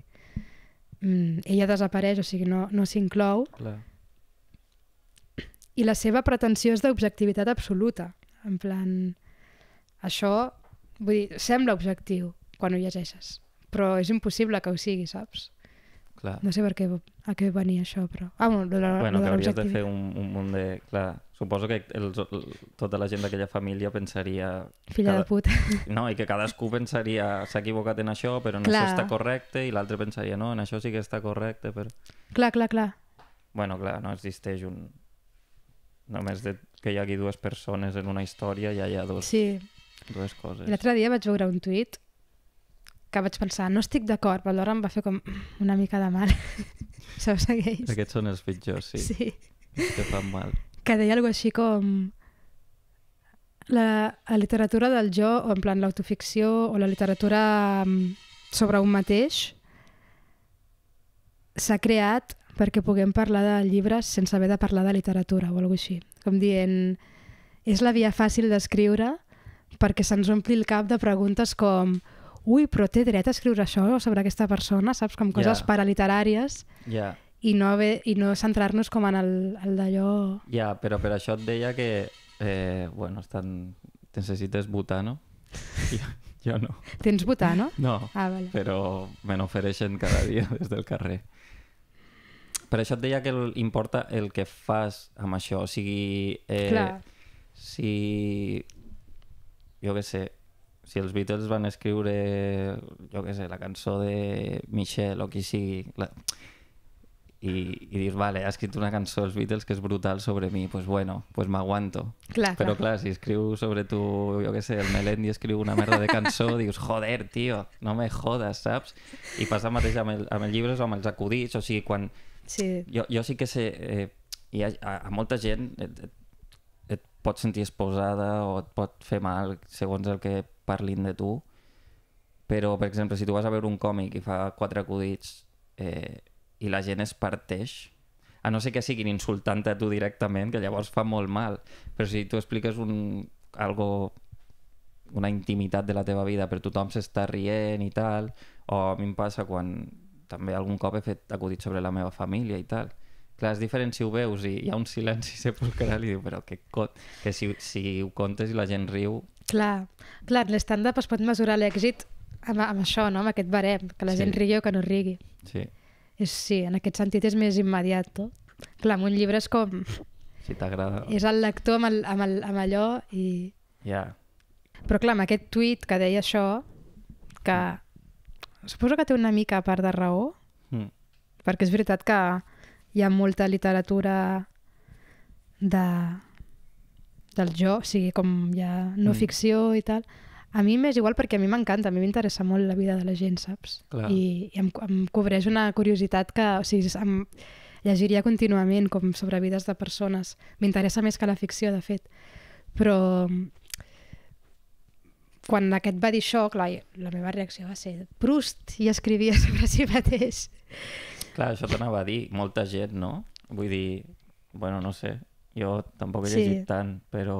Mm, ella desapareix, o sigui, no, no s'inclou. I la seva pretensió és d'objectivitat absoluta en plan, això, vull dir, sembla objectiu quan ho llegeixes, però és impossible que ho sigui, saps? Clar. No sé per què, a què venia això, però... Ah, bueno, de la, bueno de que hauries de fer un, un munt de... Clar, suposo que el, el, tota la gent d'aquella família pensaria... Filla cada... de puta. No, i que cadascú pensaria s'ha equivocat en això, però en clar. això està correcte, i l'altre pensaria no, en això sí que està correcte, però... Clar, clar, clar. Bueno, clar, no existeix un, només de que hi hagi dues persones en una història ja hi ha dos, sí. dues coses. L'altre dia vaig veure un tuit que vaig pensar, no estic d'acord, però alhora em va fer com una mica de mal. Saps segueix. Aquests són els pitjors, sí. Sí. que fan mal. Que deia alguna així com la, la literatura del jo, o en plan l'autoficció, o la literatura mm, sobre un mateix, s'ha creat perquè puguem parlar de llibres sense haver de parlar de literatura o alguna així. Com dient, és la via fàcil d'escriure perquè se'ns ompli el cap de preguntes com ui, però té dret a escriure això sobre aquesta persona, saps? Com coses yeah. paraliteràries. Yeah. I no, haver, i no centrar-nos com en el, el d'allò... Ja, yeah, però per això et deia que, eh, bueno, estan... necessites votar, no? jo, jo no. Tens votar, no? No, ah, vale. però me n'ofereixen cada dia des del carrer. Per això et deia que el, importa el que fas amb això. O sigui, eh, Clar. si... Jo què sé, si els Beatles van escriure, jo què sé, la cançó de Michel o qui sigui, la... I, i dius, vale, ha escrit una cançó els Beatles que és brutal sobre mi, pues bueno, pues m'aguanto. Però clar. clar, si escriu sobre tu, jo què sé, el Melendi escriu una merda de cançó, dius, joder, tio, no me jodes, saps? I passa el mateix amb, el, amb els llibres o amb els acudits, o sigui, quan Sí. Jo, jo sí que sé... Eh, hi ha, a, a molta gent et, et, et pot sentir exposada o et pot fer mal segons el que parlin de tu, però, per exemple, si tu vas a veure un còmic i fa quatre acudits eh, i la gent es parteix, a no sé que siguin insultant a tu directament, que llavors fa molt mal. Però si tu expliques un, algo, una intimitat de la teva vida, però tothom s'està rient i tal, o a mi em passa quan també algun cop he fet acudit sobre la meva família i tal. Clar, és diferent si ho veus i hi ha un silenci sepulcral i diu, però que, cot, que si, si ho contes i la gent riu... Clar, clar l'estàndard es pot mesurar l'èxit amb, amb això, no? amb aquest barem, que la sí. gent rigui o que no rigui. Sí. És, sí, en aquest sentit és més immediat tot. Clar, amb un llibre és com... Si t'agrada... És el lector amb, el, amb, el, amb allò i... Ja. Yeah. Però clar, amb aquest tuit que deia això, que... Mm Suposo que té una mica a part de raó, mm. perquè és veritat que hi ha molta literatura de, del jo, o sigui, com hi ha no mm. ficció i tal. A mi m'és igual perquè a mi m'encanta, a mi m'interessa molt la vida de la gent, saps? Clar. I, i em, em cobreix una curiositat que, o sigui, em llegiria contínuament com sobre vides de persones. M'interessa més que la ficció, de fet. Però quan aquest va dir això, clar, la meva reacció va ser Proust i escrivia sobre si mateix. Clar, això t'anava a dir, molta gent, no? Vull dir, bueno, no sé, jo tampoc he sí. tant, però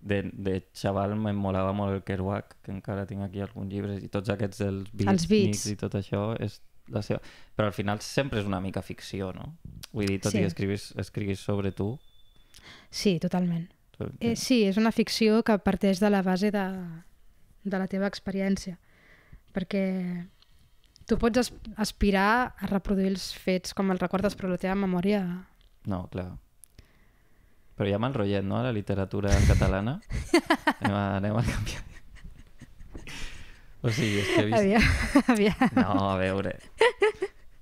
de, de xaval em molava molt el Kerouac, que encara tinc aquí alguns llibres, i tots aquests dels beats, beats. i tot això és la seva... Però al final sempre és una mica ficció, no? Vull dir, tot sí. i que escriguis, escriguis sobre tu... Sí, totalment. Eh, sí, és una ficció que parteix de la base de, de la teva experiència, perquè tu pots aspirar a reproduir els fets com els recordes, però la teva memòria... No, clar. Però ja ha mal no?, a la literatura catalana. anem, a, anem a canviar. O sigui, és que he vist... Aviam, aviam. No, a veure.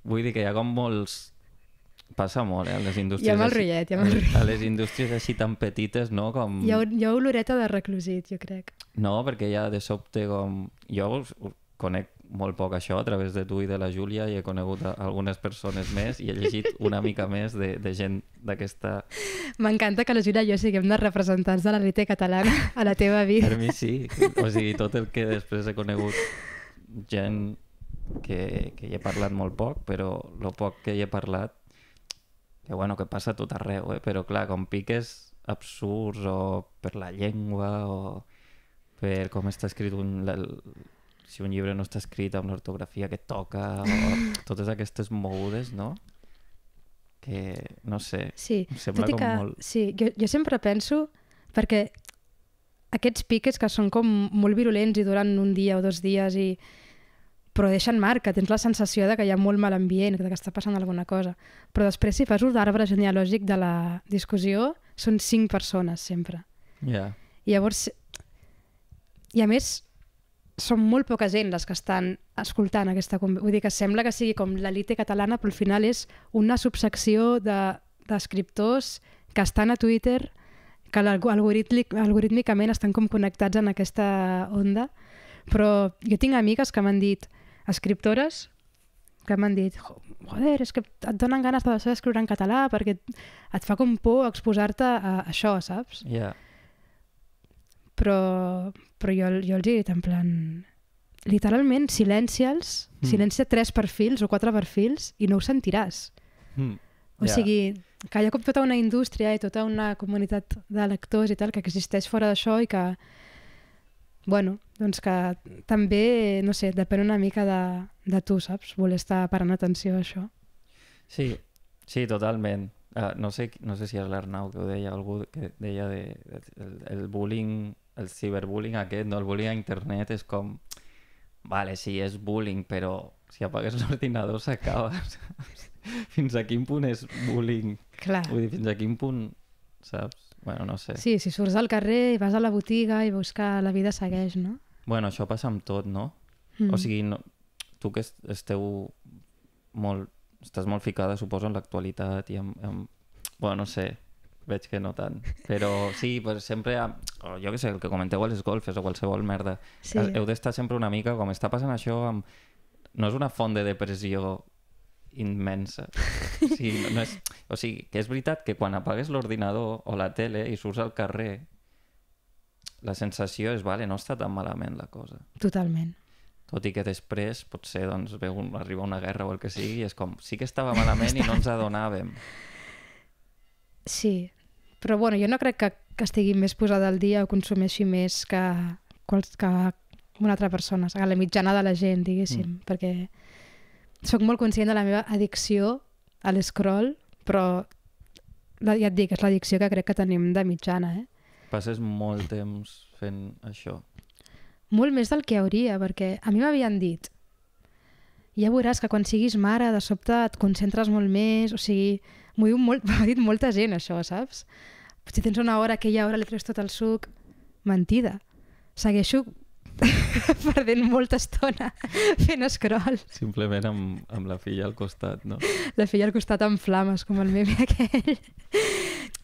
Vull dir que hi ha com molts Passa molt, eh? Les indústries... Hi ha mal rotllet, i amb el rotllet. A les indústries així tan petites, no? Com... Hi ha, hi ha oloreta de reclusit, jo crec. No, perquè ja de sobte com... Jo us, conec molt poc això a través de tu i de la Júlia i he conegut algunes persones més i he llegit una mica més de, de gent d'aquesta... M'encanta que la Júlia i jo siguem de representants de la rite catalana a la teva vida. Per mi sí. O sigui, tot el que després he conegut gent que, que hi he parlat molt poc, però el poc que hi he parlat que bueno, que passa tot arreu, eh? però clar, com piques absurds o per la llengua o per com està escrit un, la, si un llibre no està escrit amb l'ortografia que toca o totes aquestes mogudes, no? Que, no sé, sí. sembla com que, molt... Sí, jo, jo sempre penso, perquè aquests piques que són com molt virulents i durant un dia o dos dies i però deixen marca, tens la sensació de que hi ha molt mal ambient, que està passant alguna cosa. Però després, si fas un arbre genealògic de la discussió, són cinc persones, sempre. Yeah. I llavors... I a més, són molt poca gent les que estan escoltant aquesta Vull dir que sembla que sigui com l'elite catalana, però al final és una subsecció d'escriptors de, que estan a Twitter, que algorítmicament estan com connectats en aquesta onda però jo tinc amigues que m'han dit escriptores que m'han dit joder, és que et donen ganes de deixar d'escriure en català perquè et, et fa com por exposar-te a això, saps? Yeah. Però, però jo, jo els he dit en plan literalment silencia'ls, mm. silencia tres perfils o quatre perfils i no ho sentiràs. Mm. Yeah. O sigui, que hi ha com tota una indústria i tota una comunitat de lectors i tal que existeix fora d'això i que bueno, doncs que també, no sé, depèn una mica de, de tu, saps? Voler estar parant atenció a això. Sí, sí, totalment. Uh, no, sé, no sé si és l'Arnau que ho deia, algú que deia de, de, el, el bullying, el ciberbullying aquest, no? el bullying a internet és com... Vale, sí, és bullying, però si apagues l'ordinador s'acaba. fins a quin punt és bullying? Clar. Vull dir, fins a quin punt, saps? Bueno, no sé. Sí, si surts al carrer i vas a la botiga i veus que la vida segueix, no? Bueno, això passa amb tot, no? Mm. O sigui, no, tu que esteu molt... Estàs molt ficada, suposo, en l'actualitat i en, en... Bueno, no sé, veig que no tant. Però sí, pues, sempre, ha, jo que sé, el que comenteu a les golfes o qualsevol merda, sí. heu d'estar sempre una mica, com està passant això, amb... no és una font de depressió immensa. O sigui, no, és... o sigui, que és veritat que quan apagues l'ordinador o la tele i surts al carrer, la sensació és, vale, no està tan malament la cosa. Totalment. Tot i que després, potser, doncs, ve un, arriba una guerra o el que sigui, i és com, sí que estava malament i no ens adonàvem. Sí, però bueno, jo no crec que, que estigui més posada al dia o consumeixi més que, quals, que una altra persona, a la mitjana de la gent, diguéssim, mm. perquè sóc molt conscient de la meva addicció a l'escroll, però la, ja et dic, és l'addicció que crec que tenim de mitjana, eh? Passes molt temps fent això. Molt més del que hauria, perquè a mi m'havien dit ja veuràs que quan siguis mare de sobte et concentres molt més, o sigui, m'ho molt, ha dit molta gent això, saps? Si tens una hora, aquella hora li treus tot el suc, mentida. Segueixo perdent molta estona fent scroll. Simplement amb, amb la filla al costat, no? La filla al costat amb flames, com el meme aquell.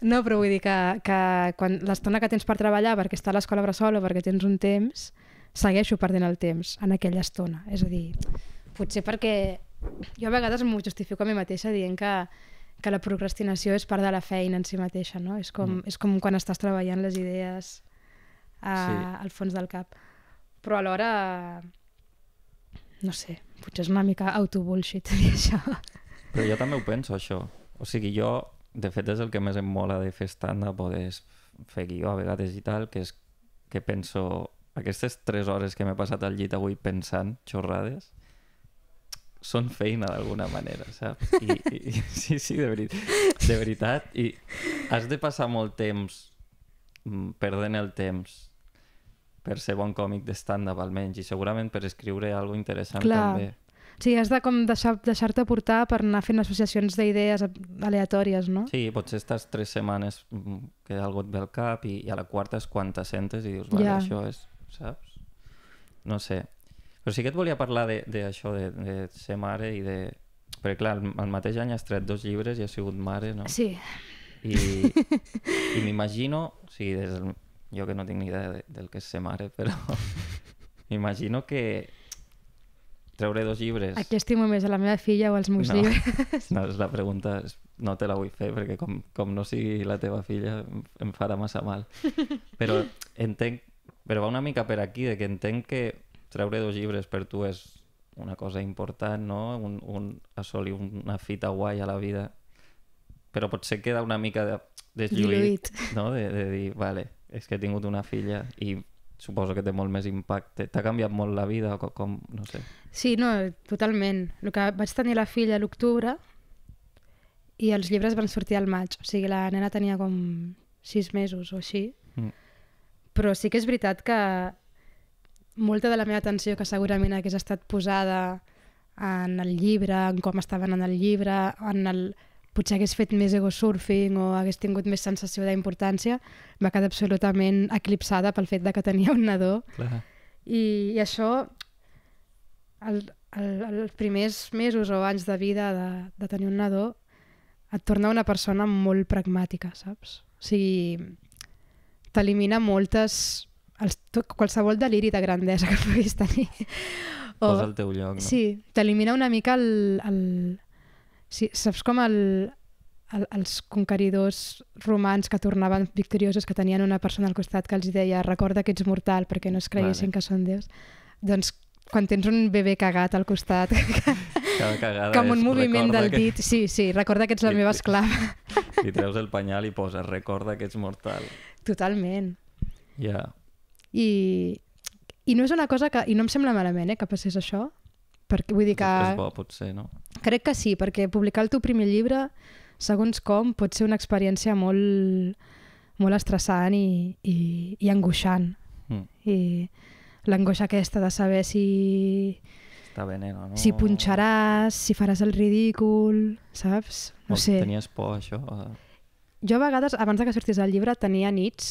No, però vull dir que, que quan l'estona que tens per treballar, perquè està a l'escola bressol o perquè tens un temps, segueixo perdent el temps en aquella estona. És a dir, potser perquè jo a vegades m'ho justifico a mi mateixa dient que, que la procrastinació és part de la feina en si mateixa, no? És com, mm. és com quan estàs treballant les idees a, eh, sí. al fons del cap però alhora no sé, potser és una mica autobullshit dir això. Però jo també ho penso, això. O sigui, jo, de fet, és el que més em mola de fer stand-up o de fer guió a vegades i tal, que és que penso aquestes tres hores que m'he passat al llit avui pensant xorrades són feina d'alguna manera, saps? I, i, sí, sí, de, veri de veritat. I has de passar molt temps mm, perdent el temps per ser bon còmic de stand-up almenys i segurament per escriure alguna interessant Clar. també. Sí, has de com deixar-te deixar, portar per anar fent associacions d'idees aleatòries, no? Sí, potser estàs tres setmanes mm, que algú et ve al cap i, i a la quarta és quan te sentes i dius, vale, yeah. això és, saps? No sé. Però sí que et volia parlar d'això, de, de, de, de ser mare i de... Perquè clar, el, el mateix any has tret dos llibres i has sigut mare, no? Sí. I, i m'imagino, o sigui, des del, jo que no tinc ni idea de, del que és ser mare, però imagino que treure dos llibres... A qui estimo més, a la meva filla o als meus no, llibres? No, és la pregunta no te la vull fer, perquè com, com no sigui la teva filla em farà massa mal. Però entenc, però va una mica per aquí, de que entenc que treure dos llibres per tu és una cosa important, no? Un, un, assolir una fita guai a la vida. Però potser queda una mica de, de Lluït. no? De, de dir, vale, és que he tingut una filla i suposo que té molt més impacte. T'ha canviat molt la vida o com, com, no sé. Sí, no, totalment. El que vaig tenir la filla a l'octubre i els llibres van sortir al maig. O sigui, la nena tenia com sis mesos o així. Mm. Però sí que és veritat que molta de la meva atenció que segurament hagués estat posada en el llibre, en com estaven en el llibre, en el, potser hagués fet més egosurfing o hagués tingut més sensació d'importància, va quedar absolutament eclipsada pel fet de que tenia un nadó. Clar. I, i això, el, el, els primers mesos o anys de vida de, de tenir un nadó, et torna una persona molt pragmàtica, saps? O sigui, t'elimina moltes... Els, qualsevol deliri de grandesa que puguis tenir. O, Posa el teu lloc, no? Sí, t'elimina una mica el, el, Sí, saps com el, el, els conqueridors romans que tornaven victoriosos, que tenien una persona al costat que els deia recorda que ets mortal perquè no es creiessin vale. que són déus, doncs quan tens un bebè cagat al costat Cada cagada que amb un moviment del que... dit sí, sí, recorda que ets la I, meva esclava i treus el panyal i poses recorda que ets mortal totalment yeah. I, i no és una cosa que i no em sembla malament eh, que passés això perquè, vull dir que... És bo, potser, no? Crec que sí, perquè publicar el teu primer llibre, segons com, pot ser una experiència molt, molt estressant i, i, i angoixant. Mm. I l'angoixa aquesta de saber si... Està veneno, no? Si punxaràs, si faràs el ridícul, saps? No sé. Tenies por, això? Jo a vegades, abans de que sortís el llibre, tenia nits.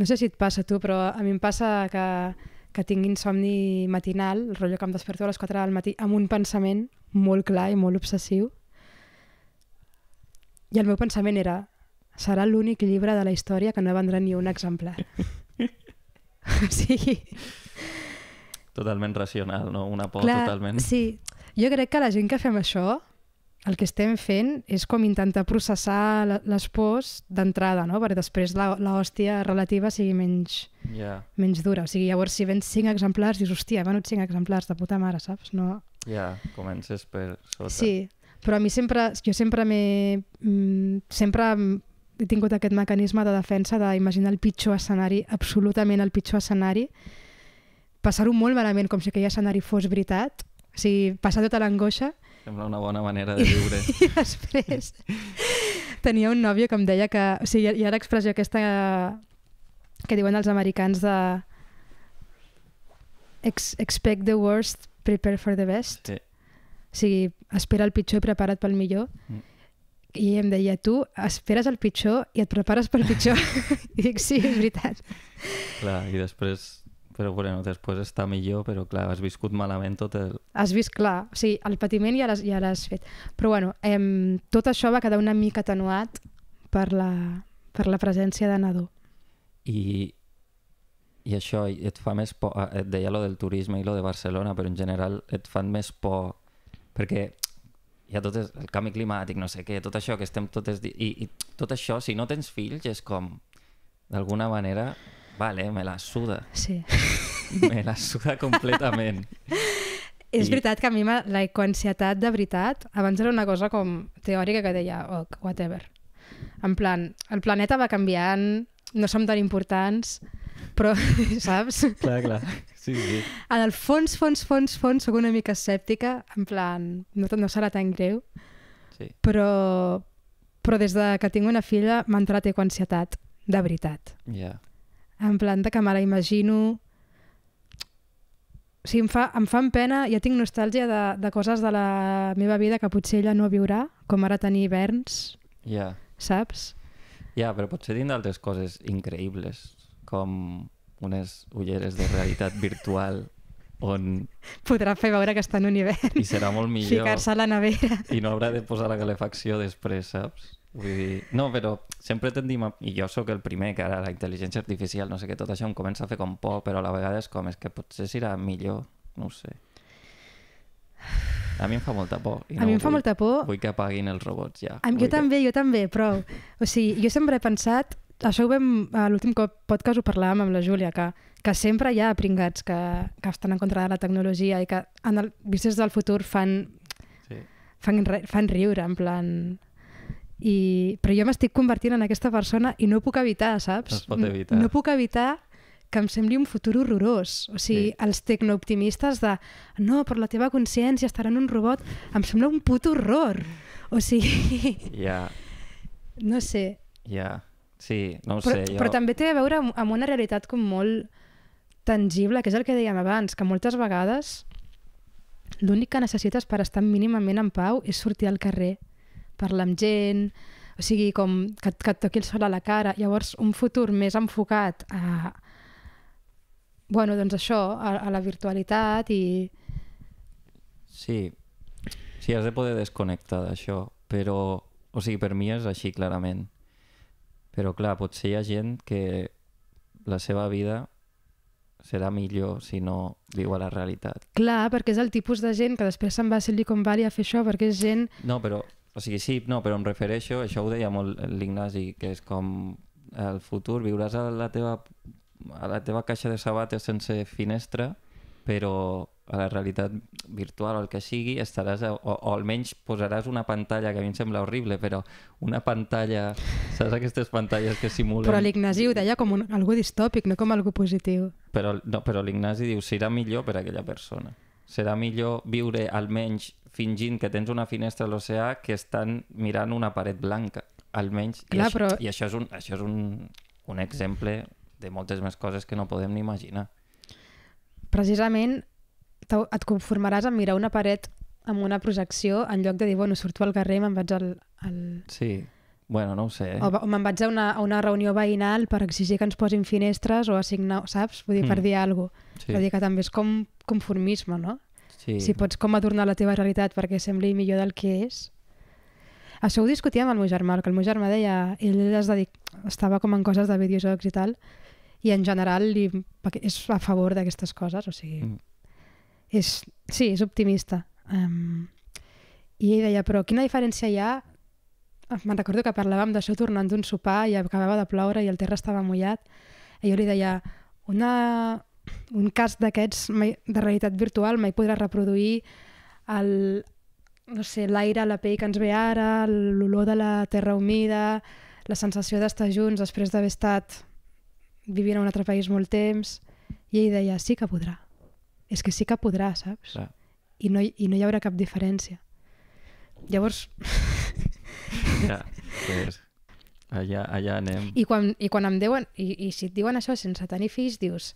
No sé si et passa a tu, però a mi em passa que que tingui insomni matinal, el rotllo que em desperto a les 4 del matí amb un pensament molt clar i molt obsessiu. I el meu pensament era serà l'únic llibre de la història que no vendrà ni un exemplar. o sigui... Totalment racional, no? Una por Clar, totalment... Sí, jo crec que la gent que fem això el que estem fent és com intentar processar les pors d'entrada, no? perquè després l'hòstia relativa sigui menys, yeah. menys dura. O sigui, llavors, si vens cinc exemplars, dius, hòstia, he venut cinc exemplars de puta mare, saps? No... Ja, yeah, comences per sota. Sí, però a mi sempre, jo sempre m'he... Mm, sempre he tingut aquest mecanisme de defensa d'imaginar el pitjor escenari, absolutament el pitjor escenari, passar-ho molt malament, com si aquell escenari fos veritat, o sigui, passar tota l'angoixa, Sembla una bona manera de viure. I, i després tenia un nòvio que em deia que... O sigui, hi ha l'expressió aquesta que diuen els americans de Ex expect the worst, prepare for the best. Sí. O sigui, espera el pitjor, prepara't pel millor. Mm. I em deia, tu esperes el pitjor i et prepares pel pitjor. I dic, sí, és veritat. Clar, i després però bueno, després està millor, però clar, has viscut malament tot el... Has vist, clar, o sigui, el patiment ja l'has ja fet. Però bueno, em, tot això va quedar una mica atenuat per la, per la presència de nadó. I, i això et fa més por, eh, et deia lo del turisme i lo de Barcelona, però en general et fan més por perquè hi ha tot el canvi climàtic, no sé què, tot això que estem totes... I, I tot això, si no tens fills, és com, d'alguna manera, vale, me la suda. Sí. Me la suda completament. És I... veritat que a mi la icoansietat de veritat abans era una cosa com teòrica que deia, oh, whatever. En plan, el planeta va canviant, no som tan importants, però, saps? Clar, clar. Sí, sí. En el fons, fons, fons, fons, sóc una mica escèptica, en plan, no, no serà tan greu, sí. però, però des de que tinc una filla m'ha entrat ecoansietat, de veritat. Yeah en plan de que me la imagino... O sigui, em, fa, em fan pena, ja tinc nostàlgia de, de coses de la meva vida que potser ella no viurà, com ara tenir hiverns, yeah. saps? Ja, yeah, però potser tinc d'altres coses increïbles, com unes ulleres de realitat virtual on... Podrà fer veure que està en un hivern. I serà molt millor. Ficar-se a la nevera. I no haurà de posar la calefacció després, saps? Vull dir, no, però sempre tendim... A... I jo sóc el primer que ara la intel·ligència artificial, no sé què, tot això em comença a fer com por, però a la vegada és com, és que potser serà millor, no sé. A mi em fa molta por. I no a mi em fa vull, molta por. Vull que apaguin els robots, ja. Em, jo que... també, jo també, prou. O sigui, jo sempre he pensat... Això ho vam... L'últim cop podcast ho parlàvem amb la Júlia, que, que sempre hi ha pringats que, que estan en contra de la tecnologia i que en el, vistes del futur fan... Sí. Fan, fan riure, en plan... I, però jo m'estic convertint en aquesta persona i no puc evitar, saps? No, evitar. no puc evitar que em sembli un futur horrorós. O sigui, sí. els tecnooptimistes de no, per la teva consciència estarà en un robot, em sembla un put horror. O sigui... Yeah. No sé. Ja. Yeah. Sí, no ho però, sé. Jo... Però també té a veure amb una realitat com molt tangible, que és el que dèiem abans, que moltes vegades l'únic que necessites per estar mínimament en pau és sortir al carrer parlar amb gent, o sigui, com que, que et toqui el sol a la cara. Llavors, un futur més enfocat a, bueno, doncs això, a, a la virtualitat i... Sí, sí, has de poder desconnectar d'això, però, o sigui, per mi és així, clarament. Però, clar, potser hi ha gent que la seva vida serà millor si no viu a la realitat. Clar, perquè és el tipus de gent que després se'n va a Silicon Valley a fer això, perquè és gent... No, però sigui, sí, no, però em refereixo, això ho deia molt l'Ignasi, que és com el futur, viuràs a la teva, a la teva caixa de sabates sense finestra, però a la realitat virtual o el que sigui, estaràs, a, o, o almenys posaràs una pantalla, que a mi em sembla horrible, però una pantalla, saps aquestes pantalles que simulen... Però l'Ignasi ho deia com un, algú distòpic, no com algú positiu. Però, no, però l'Ignasi diu, serà millor per aquella persona. Serà millor viure almenys fingint que tens una finestra a l'oceà que estan mirant una paret blanca, almenys. Clar, I, això, però... i això és, un, això és un, un exemple de moltes més coses que no podem ni imaginar. Precisament et conformaràs a mirar una paret amb una projecció en lloc de dir, bueno, surto al carrer i me'n vaig al... al... Sí. Bueno, no ho sé. Eh? O, o me'n vaig a una, a una reunió veïnal per exigir que ens posin finestres o assignar, saps? Vull dir, per mm. dir alguna cosa. Sí. Vull dir que també és com conformisme, no? Sí. Si pots com adornar la teva realitat perquè sembli millor del que és. Això ho discutia amb el meu germà, que el meu germà deia... Ell es dedic... estava com en coses de videojocs i tal, i en general li... és a favor d'aquestes coses, o sigui... Mm. És... Sí, és optimista. Um... I ell deia, però quina diferència hi ha me'n recordo que parlàvem d'això tornant d'un sopar i acabava de ploure i el terra estava mullat i jo li deia una, un cas d'aquests de realitat virtual mai podrà reproduir el, no sé, l'aire, la pell que ens ve ara, l'olor de la terra humida, la sensació d'estar junts després d'haver estat vivint a un altre país molt temps. I ell deia, sí que podrà. És que sí que podrà, saps? Clar. I no, I no hi haurà cap diferència. Llavors... ja, pues, allà, allà anem. I quan, I quan em deuen... I, I si et diuen això sense tenir fills, dius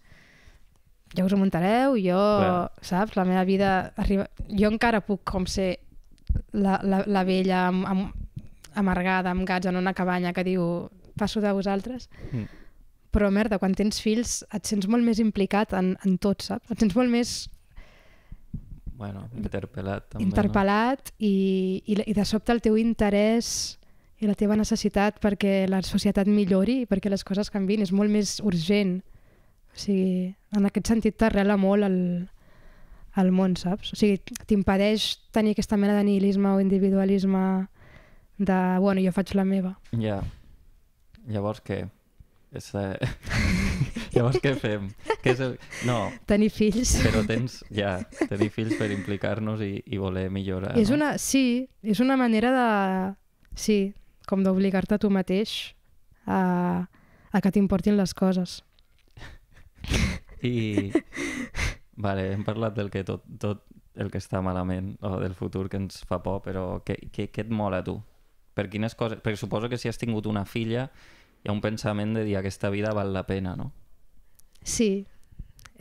ja us ho muntareu, jo, Clar. saps, la meva vida arriba... Jo encara puc com ser la, la, la vella amb, amb, amargada, amb gats en una cabanya que diu passo de vosaltres. Mm. Però, merda, quan tens fills et sents molt més implicat en, en tot, saps? Et sents molt més... Bueno, interpel·lat també, Interpel·lat no? i, i, i de sobte el teu interès i la teva necessitat perquè la societat millori i perquè les coses canvin és molt més urgent. O sigui, en aquest sentit t'arrela molt el, el món, saps? O sigui, t'impedeix tenir aquesta mena de nihilisme o individualisme de, bueno, jo faig la meva. Ja. Yeah. Llavors què? És, eh... Llavors què fem? Què és el... No. Tenir fills. Però tens, ja, tenir fills per implicar-nos i, i voler millorar. És no? una, sí, és una manera de... Sí, com d'obligar-te a tu mateix a, a que t'importin les coses. I... Vale, hem parlat del que tot, tot el que està malament o del futur que ens fa por, però què, què, què et mola tu? Per quines coses... Perquè suposo que si has tingut una filla hi ha un pensament de dir aquesta vida val la pena, no? Sí.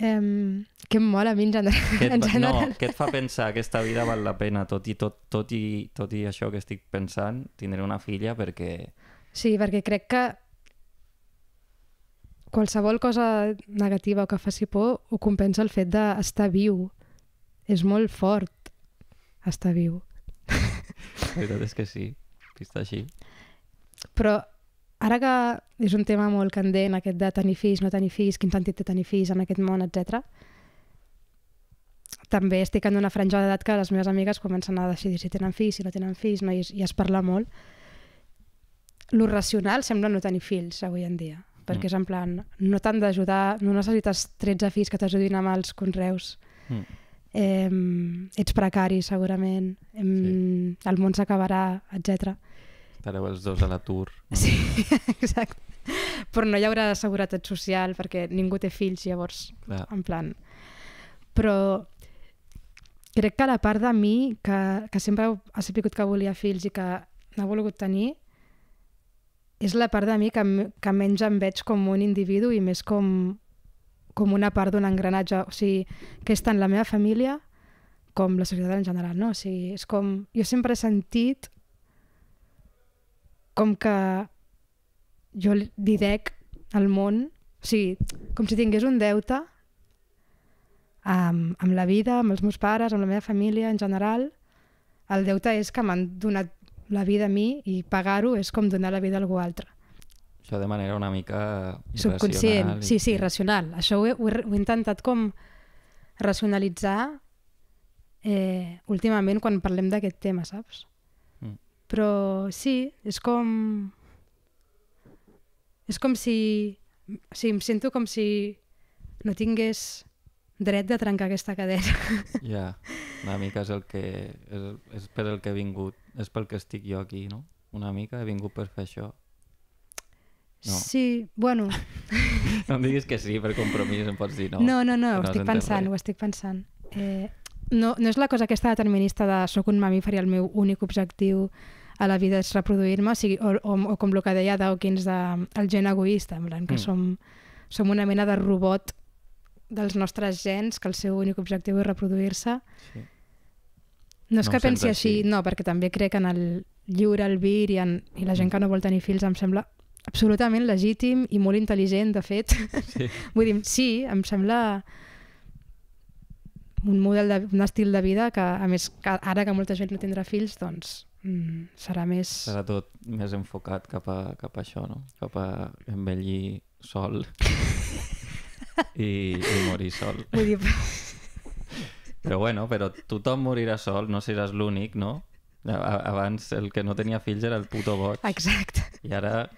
Um, que em mola a mi en general. Què et, No, què et fa pensar que aquesta vida val la pena, tot i, tot, tot, i, tot i això que estic pensant, tindré una filla perquè... Sí, perquè crec que qualsevol cosa negativa que faci por ho compensa el fet d'estar viu. És molt fort estar viu. La veritat és que sí, està així. Però ara que és un tema molt candent aquest de tenir fills, no tenir fills, quin sentit té tenir fills en aquest món, etc. També estic en una franja d'edat que les meves amigues comencen a decidir si tenen fills, si no tenen fills, no? I, i es parla molt. Lo racional sembla no tenir fills avui en dia perquè mm. és en plan, no t'han d'ajudar, no necessites 13 fills que t'ajudin amb els conreus. Mm. Eh, ets precari, segurament, eh, sí. el món s'acabarà, etc. Estareu els dos a l'atur. Sí, exacte. Però no hi haurà seguretat social perquè ningú té fills, llavors, Clar. en plan... Però crec que la part de mi que, que sempre ha sabut que volia fills i que no ha volgut tenir és la part de mi que, que menys em veig com un individu i més com, com una part d'un engranatge, o sigui, que és tant la meva família com la societat en general, no? O sigui, és com... Jo sempre he sentit com que jo li dec al món, o sigui, com si tingués un deute amb, amb la vida, amb els meus pares, amb la meva família en general. El deute és que m'han donat la vida a mi i pagar-ho és com donar la vida a algú altre. Això de manera una mica subconscient. I... Sí, sí, racional. Això ho he, ho he intentat com racionalitzar eh, últimament quan parlem d'aquest tema, saps? Mm. Però sí, és com... És com si... O sigui, em sento com si no tingués dret de trencar aquesta cadera. Ja, yeah. una mica és, el que, és, és per el que he vingut, és pel que estic jo aquí, no? Una mica he vingut per fer això. No. Sí, bueno... no em diguis que sí, per compromís em pots dir no. No, no, no, no ho estic pensant, res. ho estic pensant. Eh, no, no és la cosa aquesta determinista de soc un mamífer i el meu únic objectiu a la vida és reproduir-me, o, sigui, o, o, o com el que deia Dawkins, de, el gen egoista, en plan, que mm. som, som una mena de robot dels nostres gens, que el seu únic objectiu és reproduir-se. Sí. No és no que pensi així, així, no, perquè també crec en el lliure albir i, en, i la gent mm. que no vol tenir fills em sembla absolutament legítim i molt intel·ligent, de fet. Sí. Vull dir, sí, em sembla un model, de, un estil de vida que, a més, que ara que molta gent no tindrà fills, doncs mm, serà més... Serà tot més enfocat cap a, cap a això, no? Cap a envellir sol. i, i morir sol. Vull dir... Però bueno, però tothom morirà sol, no seràs l'únic, no? Abans el que no tenia fills era el puto boig. Exacte. I ara,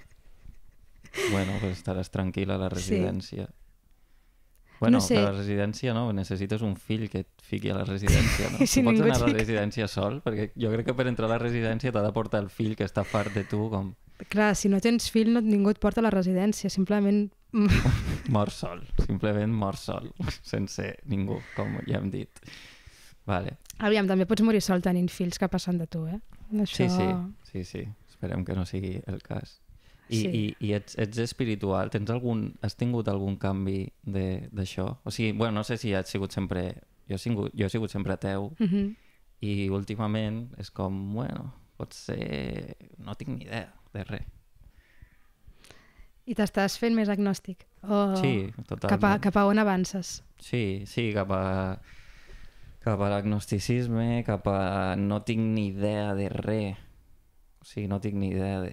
bueno, pues estaràs tranquil a la residència. Sí. Bueno, no sé. a la residència no, necessites un fill que et fiqui a la residència, no? si pots anar a la residència sol, perquè jo crec que per entrar a la residència t'ha de portar el fill que està fart de tu, com... Clar, si no tens fill, no, ningú et porta a la residència, simplement mort mm. sol, simplement mort sol, sense ningú, com ja hem dit. Vale. Aviam, també pots morir sol tenint fills que passen de tu, eh? Això... Sí, sí, sí, sí. Esperem que no sigui el cas. I, sí. i, i ets, ets espiritual? Tens algun, has tingut algun canvi d'això? O sigui, bueno, no sé si has sigut sempre... Jo he sigut, jo he sigut sempre ateu uh mhm. -huh. i últimament és com, bueno, potser no tinc ni idea de res. I t'estàs fent més agnòstic? O sí, totalment. Cap a, cap a on avances? Sí, sí, cap a cap a l'agnosticisme, cap a no tinc ni idea de res. O sigui, no tinc ni idea de...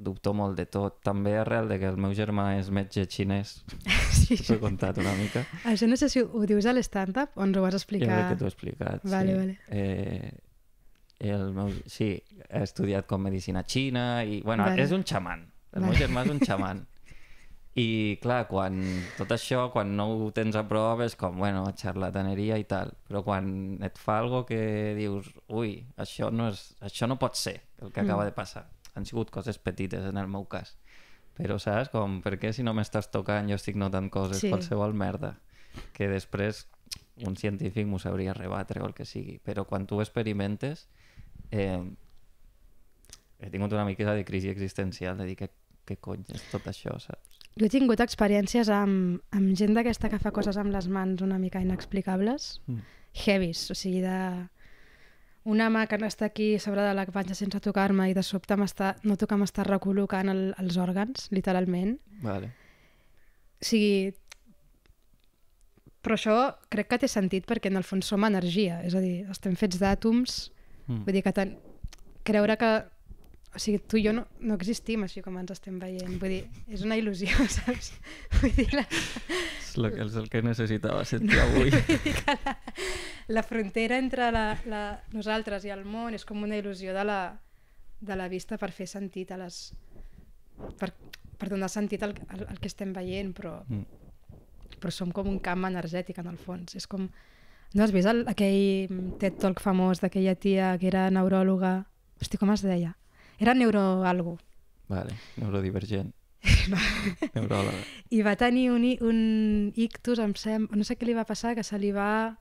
Dubto molt de tot. També arrel de que el meu germà és metge xinès. Sí. T'ho he contat una mica. Això no sé si ho dius a l'estàndup up o ens ho vas explicar. Jo crec que t'ho he explicat, vale, sí. Vale. Eh, el meu... Sí, ha estudiat com medicina xina i... Bueno, vale. és un xaman. El meu germà és un xaman. I clar, quan tot això, quan no ho tens a prop, és com, bueno, xarlataneria i tal. Però quan et fa algo que dius, ui, això no, és, això no pot ser el que acaba mm. de passar. Han sigut coses petites, en el meu cas. Però saps com, per què si no m'estàs tocant jo estic notant coses, sí. qualsevol merda, que després un científic m'ho sabria rebatre o el que sigui. Però quan tu experimentes, eh, he tingut una miqueta de crisi existencial de dir que, que cony és tot això, saps? Jo he tingut experiències amb, amb gent d'aquesta que fa coses amb les mans una mica inexplicables, mm. heavies, o sigui, de una mà que està aquí sobre de la panxa sense tocar-me i de sobte no toca m'està recol·locant el, els òrgans, literalment. Vale. O sigui, però això crec que té sentit perquè en el fons som energia, és a dir, estem fets d'àtoms, mm. vull dir que tant, creure que o sigui, tu i jo no, no existim així com ens estem veient. Vull dir, és una il·lusió, saps? Vull dir, la... És, la, és el que necessitava sentir no, avui. Dir que la, la frontera entre la, la, nosaltres i el món és com una il·lusió de la, de la vista per fer sentit a les... per, per donar sentit al, al, al que estem veient, però, mm. però som com un camp energètic, en el fons. És com... No has vist el, aquell TED Talk famós d'aquella tia que era neuròloga? Hosti, com es deia? Era neuroalgo. Vale, neurodivergent. No. Neuròloga. I va tenir un, un ictus, em sembla, no sé què li va passar, que se li va...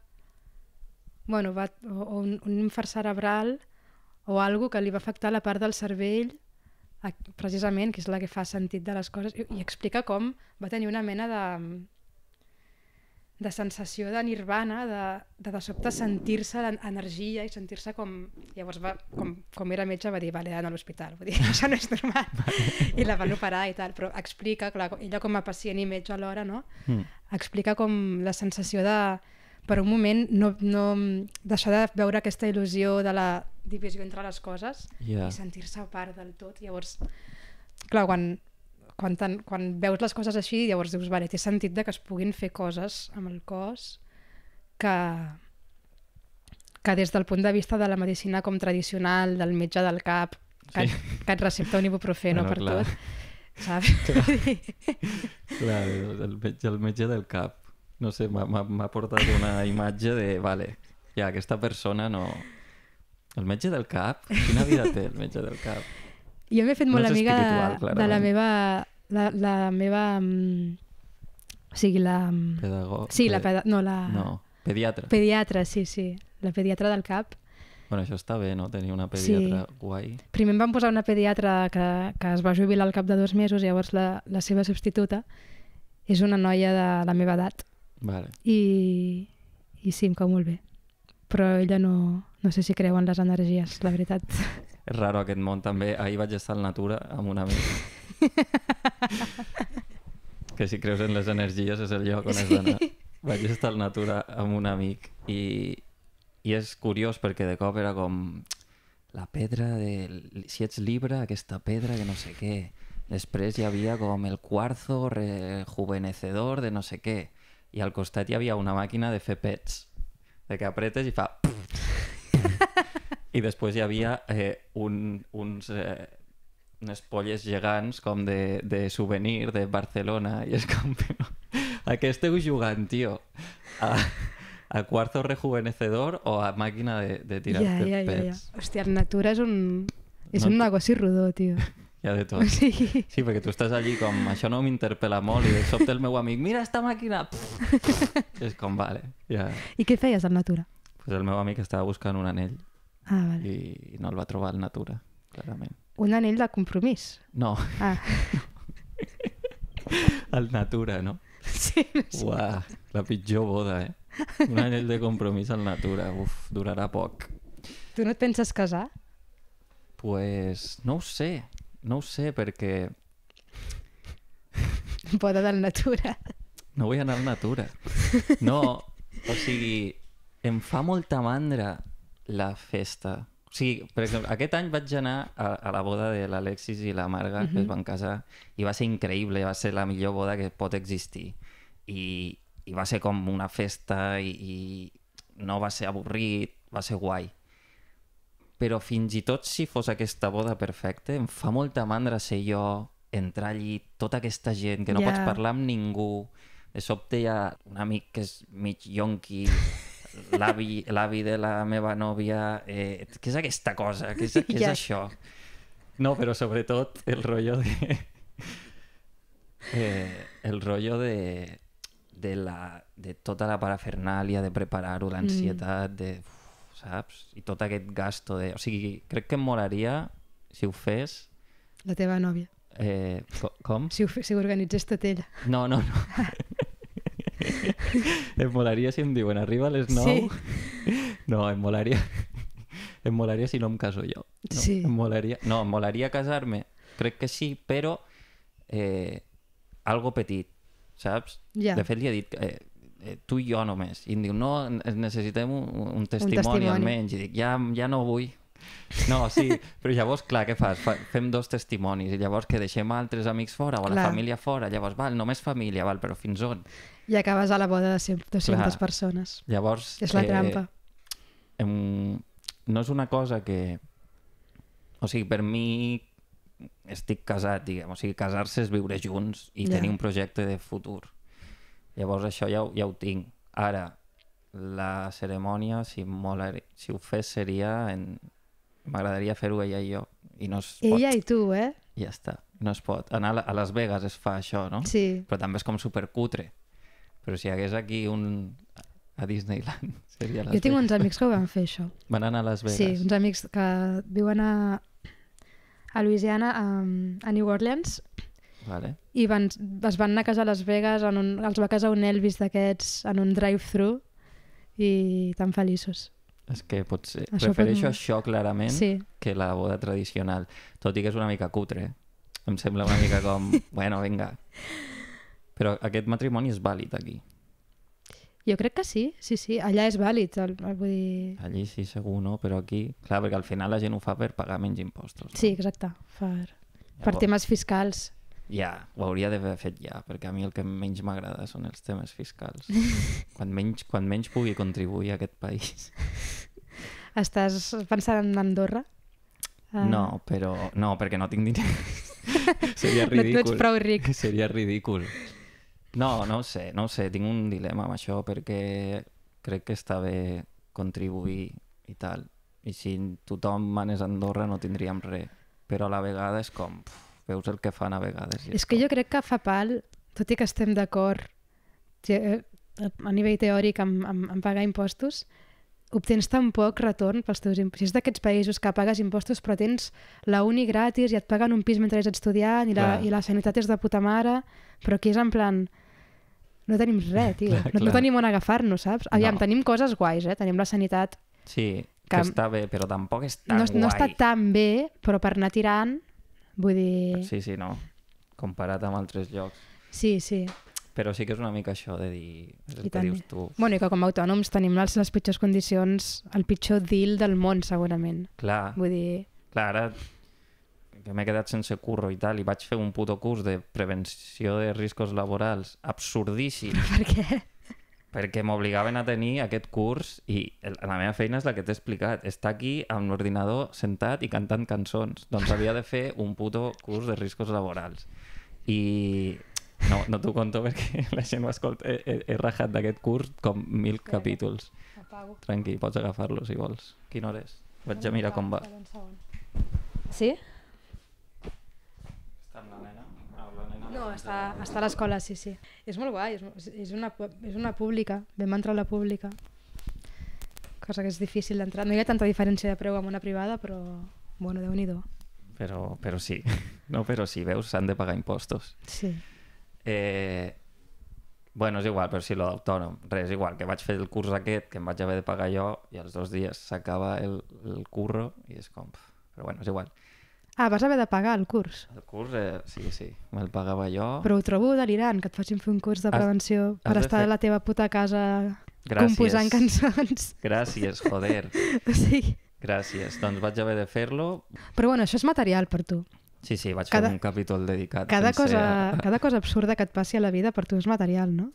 Bueno, va, o, o un, un infart cerebral o algo que li va afectar la part del cervell precisament, que és la que fa sentit de les coses, i, i explica com va tenir una mena de de sensació de nirvana, de, de de sobte sentir-se l'energia i sentir-se com... Llavors, va, com, com era metge, va dir, vale, anar a l'hospital, vull dir, això no és normal. I la van operar i tal, però explica, clar, ella com a pacient i metge alhora, no? Mm. Explica com la sensació de per un moment no, no deixar de veure aquesta il·lusió de la divisió entre les coses yeah. i sentir-se a part del tot. Llavors, clar, quan quan, ten, quan veus les coses així, llavors dius, vale, té sentit de que es puguin fer coses amb el cos que, que des del punt de vista de la medicina com tradicional, del metge del cap, que, sí. et, que et recepta un ibuprofeno bueno, per clar. tot, saps? Clar, clar el, metge, el metge del cap, no sé, m'ha portat una imatge de, vale, ja, aquesta persona no... El metge del cap? Quina vida té el metge del cap? Jo m'he fet molt no amiga de, de la meva la, la meva... Mm, o sigui, la... Mm, Pedago... Sí, la... Peda... No, la... No, pediatra. Pediatra, sí, sí. La pediatra del CAP. Bueno, això està bé, no? Tenir una pediatra sí. guai. Primer em van posar una pediatra que, que es va jubilar al cap de dos mesos, llavors la, la seva substituta és una noia de la meva edat. Vale. I, I sí, em cau molt bé. Però ella no, no sé si creu en les energies, la veritat. És raro aquest món també. Ahir vaig estar al Natura amb un amic que si creus en les energies és el lloc on has d'anar. Vaig estar al Natura amb un amic i, i és curiós perquè de cop era com la pedra de... Si ets libre, aquesta pedra que no sé què. Després hi havia com el quarzo rejuvenecedor de no sé què. I al costat hi havia una màquina de fer pets. De que apretes i fa... I després hi havia eh, un, uns... Eh, unes polles gegants com de, de souvenir de Barcelona i és com... a què esteu jugant, tio? A, a quarzo rejuvenecedor o a màquina de, de tirar ja, ja, ja, ja. Hòstia, Natura és un... És no, un negoci rodó, tio. Ja de tot. Sí. sí, perquè tu estàs allí com, això no m'interpel·la molt, i de sobte el meu amic, mira esta màquina! és com, vale. Ja. I què feies al Natura? Pues el meu amic estava buscant un anell. Ah, vale. I no el va trobar al Natura, clarament. Un anell de compromís. No. Ah. El Natura, no? Sí. No Uà, la pitjor boda, eh? Un anell de compromís al Natura. Uf, durarà poc. Tu no et penses casar? Pues no ho sé. No ho sé, perquè... Boda del Natura. No vull anar al Natura. No, o sigui, em fa molta mandra la festa o sigui, per exemple, aquest any vaig anar a, a la boda de l'Alexis i la Marga, uh -huh. que es mhm. van casar, i va ser increïble, va ser la millor boda que pot existir. I, i va ser com una festa i, i no va ser avorrit, va ser guai. Però fins i tot si fos aquesta boda perfecta, em fa molta mandra ser jo, entrar allí, tota aquesta gent, que no yeah. pots parlar amb ningú, de sobte hi ha un amic que és mig yonqui, l'avi de la meva nòvia... Eh, què és aquesta cosa? Què és, què és ja. això? No, però sobretot el rotllo de... Eh, el rotllo de, de, la, de tota la parafernàlia, de preparar-ho, mm. l'ansietat, mm. de... Uf, saps? I tot aquest gasto de... O sigui, crec que em molaria, si ho fes... La teva nòvia. Eh, com? Si ho, si ho organitzes tot ella. No, no, no. em molaria si em diuen arriba a les 9. Sí. No, em molaria... Em molaria si no em caso jo. No, sí. Em molaria... No, em molaria casar-me. Crec que sí, però... Eh, algo petit, saps? Yeah. De fet, li he dit... Eh, eh, tu i jo només. I em diu, no, necessitem un, un, testimoni, un testimoni almenys. I dic, ja, ja no vull. No, sí, però llavors, clar, què fas? Fa, fem dos testimonis i llavors que deixem altres amics fora o clar. la família fora. Llavors, val, només família, val, però fins on? I acabes a la boda de 100, 200 Clar. persones. Llavors... És la eh, trampa. Em, no és una cosa que... O sigui, per mi estic casat, diguem. O sigui, casar-se és viure junts i ja. tenir un projecte de futur. Llavors això ja, ja ho tinc. Ara, la cerimònia, si, mola, si ho fes, seria... En... M'agradaria fer-ho ella i jo. I no es pot. Ella i tu, eh? Ja està. No es pot. Anar a Las Vegas es fa això, no? Sí. Però també és com supercutre. Però si hi hagués aquí un a Disneyland seria Las Jo tinc uns amics que ho van fer, això. Van anar a Las Vegas. Sí, uns amics que viuen a, a Louisiana, a, a New Orleans, vale. i van, es van anar a casa a Las Vegas, en un, els va casar un Elvis d'aquests en un drive-thru i tan feliços. És que potser... Això Prefereixo pot... això clarament sí. que la boda tradicional, tot i que és una mica cutre. Em sembla una mica com... bueno, vinga... Però aquest matrimoni és vàlid aquí. Jo crec que sí, sí, sí. Allà és vàlid, el, el, vull dir... Allí sí, segur, no? Però aquí... Clar, perquè al final la gent ho fa per pagar menys impostos. No? Sí, exacte. Per, Llavors, per temes fiscals. Ja, ho hauria d'haver fet ja, perquè a mi el que menys m'agrada són els temes fiscals. quan, menys, quan menys pugui contribuir a aquest país. Estàs pensant en Andorra? Uh... No, però... No, perquè no tinc diners. Seria ridícul. No, no ets prou ric. Seria ridícul. No, no ho sé, no ho sé. Tinc un dilema amb això perquè crec que està bé contribuir i tal. I si tothom manés Andorra no tindríem res. Però a la vegada és com... Pf, veus el que fan a vegades. és, és que com... jo crec que fa pal, tot i que estem d'acord eh, a nivell teòric amb, amb, amb pagar impostos, obtens tan poc retorn pels teus impostos. Si és d'aquests països que pagues impostos però tens la uni gratis i et paguen un pis mentre ets estudiant i la, Clar. i la sanitat és de puta mare, però aquí és en plan no tenim res, tio. Clar, clar. No, tenim on agafar-nos, saps? Aviam, no. tenim coses guais, eh? Tenim la sanitat... Sí, que, que està bé, però tampoc és tan no, guai. No està tan bé, però per anar tirant, vull dir... Sí, sí, no. Comparat amb altres llocs. Sí, sí. Però sí que és una mica això de dir... És el I que dius tu. Bueno, i que com a autònoms tenim les, les pitjors condicions, el pitjor deal del món, segurament. Clar. Vull dir... Clar, ara que m'he quedat sense curro i tal, i vaig fer un puto curs de prevenció de riscos laborals absurdíssim. Per què? Perquè m'obligaven a tenir aquest curs i la meva feina és la que t'he explicat. Està aquí amb l'ordinador sentat i cantant cançons. Doncs havia de fer un puto curs de riscos laborals. I no, no t'ho conto perquè la gent ho escolta. He, he, he rajat d'aquest curs com mil Espera, capítols. Apago. Tranqui, pots agafar-lo si vols. Quina hora és? Vaig a mirar com va. Sí? No, està, està a l'escola, sí, sí. És molt guai, és, és, una, és una pública, vam entrar a la pública, cosa que és difícil d'entrar. No hi ha tanta diferència de preu amb una privada, però, bueno, déu nhi però, però sí, no, però sí, veus, s'han de pagar impostos. Sí. Eh, bueno, és igual, però sí, lo d'autònom, res, és igual, que vaig fer el curs aquest, que em vaig haver de pagar jo, i als dos dies s'acaba el, el curro, i és com... Però bueno, és igual. Ah, vas haver de pagar el curs. El curs, eh, sí, sí, me'l pagava jo. Però ho trobo delirant, que et facin fer un curs de prevenció has, has per de estar fer... a la teva puta casa Gràcies. composant cançons. Gràcies, joder. sí. Gràcies. Doncs vaig haver de fer-lo. Però bueno, això és material per tu. Sí, sí, vaig cada... fer un capítol dedicat. Cada, cosa, a... cada cosa absurda que et passi a la vida per tu és material, no?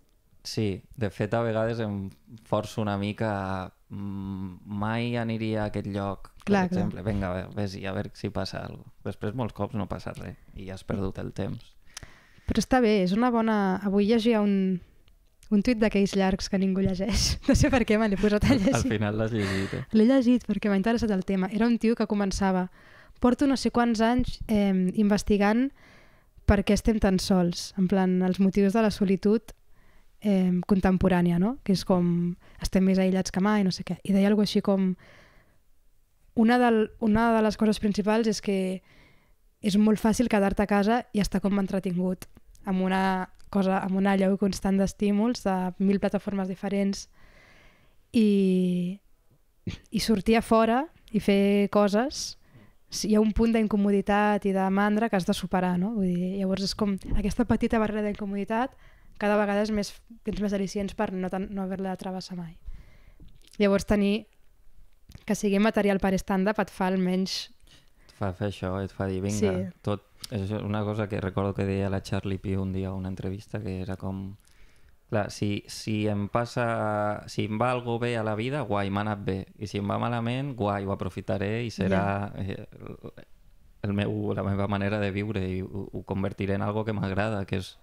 Sí, de fet a vegades em forço una mica a Mm, mai aniria a aquest lloc, clar, per exemple, clar. vinga, vés-hi a veure si passa alguna cosa. Després molts cops no passa res i has perdut el temps. Però està bé, és una bona... Avui llegia un, un tuit d'aquells llargs que ningú llegeix. No sé per què me l'he posat a llegir. Al final l'has llegit, eh? L'he llegit perquè m'ha interessat el tema. Era un tio que començava porto no sé quants anys eh, investigant per què estem tan sols, en plan, els motius de la solitud eh, contemporània, no? que és com estem més aïllats que mai, no sé què. I deia alguna així com... Una, del, una de les coses principals és que és molt fàcil quedar-te a casa i estar com entretingut amb una cosa, amb una lleu constant d'estímuls de mil plataformes diferents i, i sortir a fora i fer coses hi ha un punt d'incomoditat i de mandra que has de superar, no? Vull dir, llavors és com aquesta petita barrera d'incomoditat cada vegada és més, tens més al·licients per no, no haver-la de travessar mai. Llavors tenir que sigui material per stand-up et fa almenys... Et fa fer això, et fa dir, vinga, sí. tot... És una cosa que recordo que deia la Charlie Pee un dia a una entrevista, que era com... Clar, si, si em passa... Si em va algo bé a la vida, guai, m'ha anat bé. I si em va malament, guai, ho aprofitaré i serà... Yeah. El, el meu, la meva manera de viure i ho, ho convertiré en algo que m'agrada, que és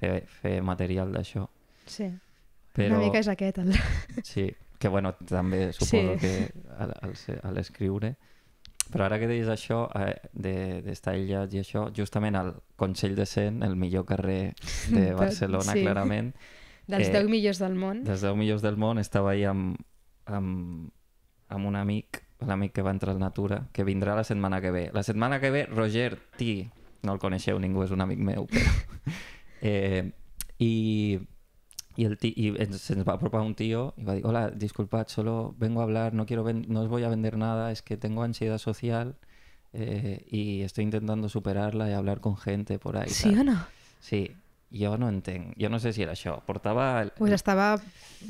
fer, fer material d'això. Sí, Però... una mica és aquest. El... Sí, que bueno, també suposo sí. que al, al, a l'escriure... Però ara que deies això, eh, d'estar de, aïllats i això, justament al Consell de Cent, el millor carrer de Barcelona, sí. clarament... Dels eh, 10 millors del món. Dels 10 millors del món, estava ahir amb, amb, amb un amic, l'amic que va entrar al Natura, que vindrà la setmana que ve. La setmana que ve, Roger T, no el coneixeu ningú, és un amic meu, però... Eh, y, y, el y se nos va a probar un tío y va a decir, hola, disculpad, solo vengo a hablar, no, quiero no os voy a vender nada, es que tengo ansiedad social eh, y estoy intentando superarla y hablar con gente por ahí. ¿Sí o no? Sí, yo no entiendo yo no sé si era yo portaba pues estaba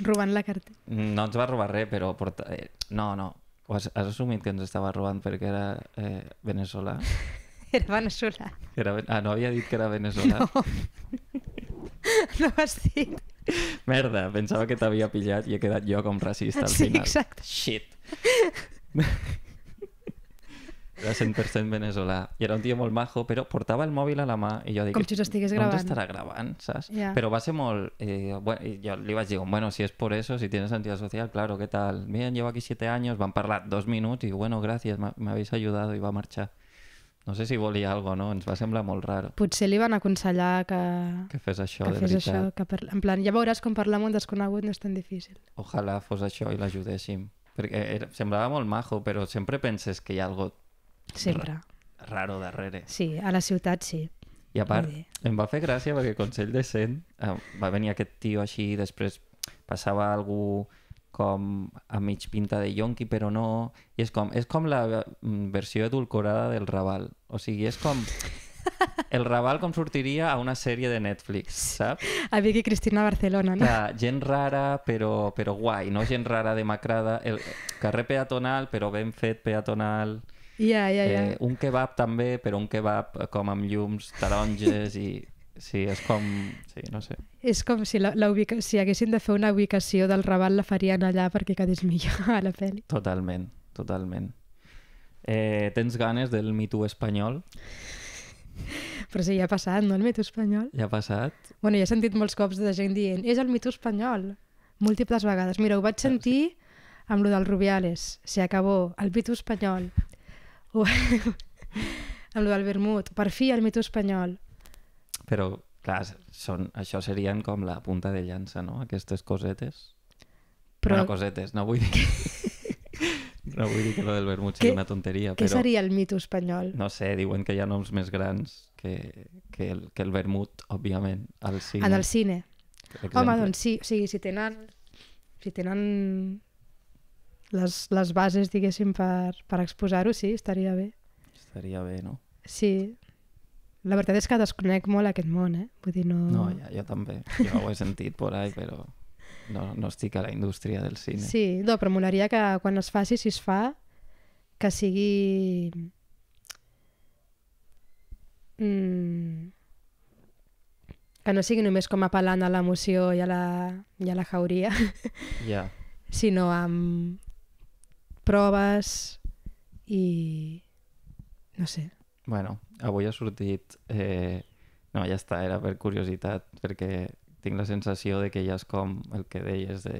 la carta No ens va robar res, pero eh, No, no, has, has pues assumit que ens estaba robando porque era eh, Era Venezuela ah, no había dicho que era Venezuela No. no has Merda, pensaba que había pillado y he quedado yo com racista al final. Sí, exacto. Shit. Era 100% Venezuela Y era un tío muy majo, pero portaba el móvil a la mà y yo dic... Com si estigués gravant. No te gravant, saps? Yeah. Però va ser molt... Eh, bueno, le jo li bueno, si es por eso, si tienes sentido social, claro, ¿qué tal? Bien, llevo aquí siete años, van hablar dos minutos y bueno, gracias, me habéis ayudado y va a marchar. No sé si volia alguna cosa, no? Ens va semblar molt raro. Potser li van aconsellar que... Que fes això, que de fes veritat. Això, que per... En plan, ja veuràs com parlar amb un desconegut no és tan difícil. Ojalà fos això i l'ajudéssim. Perquè era... semblava molt majo, però sempre penses que hi ha algo... Sempre. Raro darrere. Sí, a la ciutat sí. I a part, em va fer gràcia perquè Consell de Cent eh, va venir aquest tio així, després passava algú com a mig pinta de yonqui però no, i és com, és com la mm, versió edulcorada del Raval o sigui, és com el Raval com sortiria a una sèrie de Netflix, saps? A Vicky Cristina Barcelona, no? Clar, gent rara però, però guai, no gent rara demacrada, el carrer peatonal però ben fet peatonal Ja, ja, ja. Eh, un kebab també, però un kebab com amb llums taronges i Sí, és com... Sí, no sé. És com si, la, la si haguessin de fer una ubicació del Raval la farien allà perquè quedés millor a la pel·li. Totalment, totalment. Eh, tens ganes del mito espanyol? Però sí, ja ha passat, no, el mito espanyol? Ja ha passat. Bueno, ja he sentit molts cops de gent dient és el mito espanyol, múltiples vegades. Mira, ho vaig sentir amb lo del Rubiales, se acabó, el mito espanyol. amb lo del Vermut, per fi el mito espanyol però clar, són, això serien com la punta de llança, no? Aquestes cosetes. Però... Bueno, cosetes, no vull dir... no vull dir que lo del vermut sigui una tonteria, què però... Què seria el mito espanyol? No sé, diuen que hi ha noms més grans que, que, el, que el vermut, òbviament, al cine. En el cine. Exemple. Home, doncs sí, o sigui, si tenen, si tenen les, les bases, diguéssim, per, per exposar-ho, sí, estaria bé. Estaria bé, no? Sí, la veritat és que desconec molt aquest món, eh? Vull dir, no... No, ja, jo també. Jo ho he sentit por ahí, però no, no estic a la indústria del cine. Sí, no, però molaria que quan es faci, si es fa, que sigui... Mm... Que no sigui només com apel·lant a l'emoció i, a la... i a la jauria, yeah. sinó amb proves i... no sé, Bueno, avui ha sortit... Eh... No, ja està, era per curiositat, perquè tinc la sensació de que ja és com el que deies de...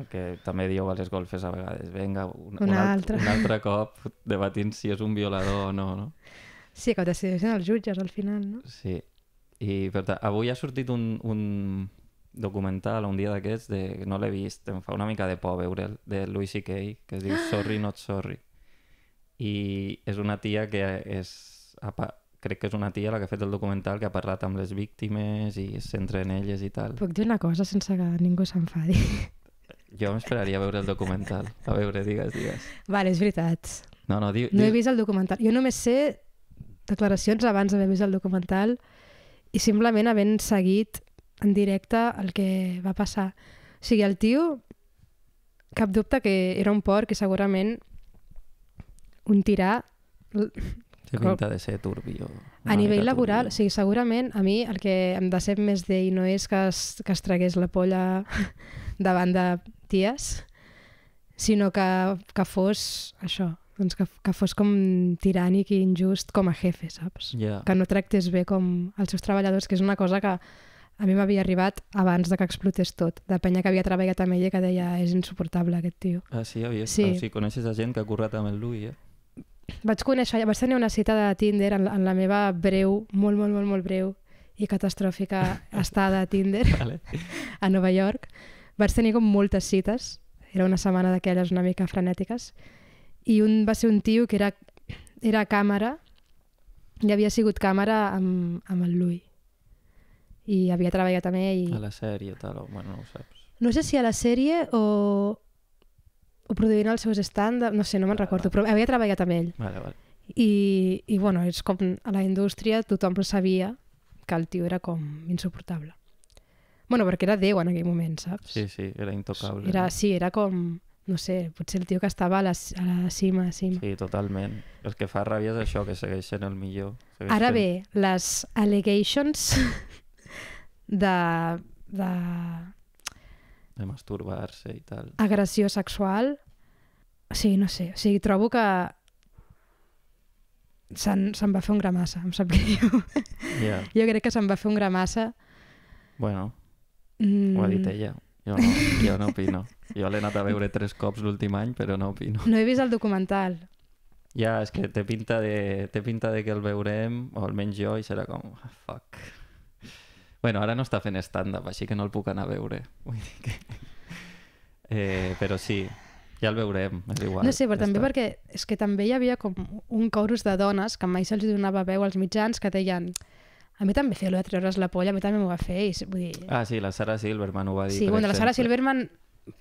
El que també diu a les golfes a vegades, vinga, un, un, alt, un altre cop debatint si és un violador o no, no? Sí, que ho decideixen els jutges al final, no? Sí. I per tant, avui ha sortit un, un documental un dia d'aquests, de... no l'he vist, em fa una mica de por veure'l, de Louis C.K., que es diu ah! Sorry Not Sorry i és una tia que és, crec que és una tia la que ha fet el documental que ha parlat amb les víctimes i es centra en elles i tal. Puc dir una cosa sense que ningú s'enfadi? Jo m'esperaria veure el documental. A veure, digues, digues. Vale, és veritat. No, no, di, no he vist el documental. Jo només sé declaracions abans d'haver vist el documental i simplement havent seguit en directe el que va passar. O sigui, el tio, cap dubte que era un porc i segurament un tirà... Té pinta de ser o... A nivell laboral, turbio. sí, segurament a mi el que em decep més d'ell no és que es, que es tragués la polla davant de ties, sinó que, que fos això, doncs que, que fos com tirànic i injust com a jefe, saps? Yeah. Que no tractés bé com els seus treballadors, que és una cosa que a mi m'havia arribat abans de que explotés tot. De penya que havia treballat amb ella que deia és insuportable aquest tio. Ah, sí? Havies... Sí. O ah, sigui, coneixes a gent que ha currat amb el Louis, eh? vaig conèixer, vaig tenir una cita de Tinder en, en la meva breu, molt, molt, molt, molt breu i catastròfica estada a Tinder vale. a Nova York. Vaig tenir com moltes cites, era una setmana d'aquelles una mica frenètiques, i un va ser un tio que era, era càmera, i havia sigut càmera amb, amb el Lui. I havia treballat també i... A la sèrie, tal, o... bueno, no ho saps. No sé si a la sèrie o, ho produïen els seus estàndards, no sé, no me'n ah, recordo, però havia treballat amb ell. Vale, vale. I, I, bueno, és com a la indústria tothom sabia que el tio era com insuportable. Bueno, perquè era Déu en aquell moment, saps? Sí, sí, era intocable. Era, no? Sí, era com, no sé, potser el tio que estava a la, a la cima, a cima. Sí, totalment. El que fa ràbia és això, que segueix sent el millor. Segueix Ara bé, les allegations de, de de masturbar-se i tal. Agressió sexual? Sí, no sé. O sigui, trobo que se'n se va fer un gramassa, em sap greu. Yeah. Jo crec que se'n va fer un gramassa. Bueno, mm. ho ha dit ella. Jo no, jo no opino. Jo l'he anat a veure tres cops l'últim any, però no opino. No he vist el documental. Ja, és que té pinta de, té pinta de que el veurem, o almenys jo, i serà com, ah, fuck, Bueno, ara no està fent stand-up, així que no el puc anar a veure. Vull dir que... Eh, però sí, ja el veurem, és igual. No sé, però també està. perquè és que també hi havia com un corus de dones que mai se'ls donava veu als mitjans que deien a mi també feia allò de treure's la polla, a mi també m'ho va fer. I, vull dir... Ah, sí, la Sara Silverman ho va dir. Sí, bueno, la Sara Silverman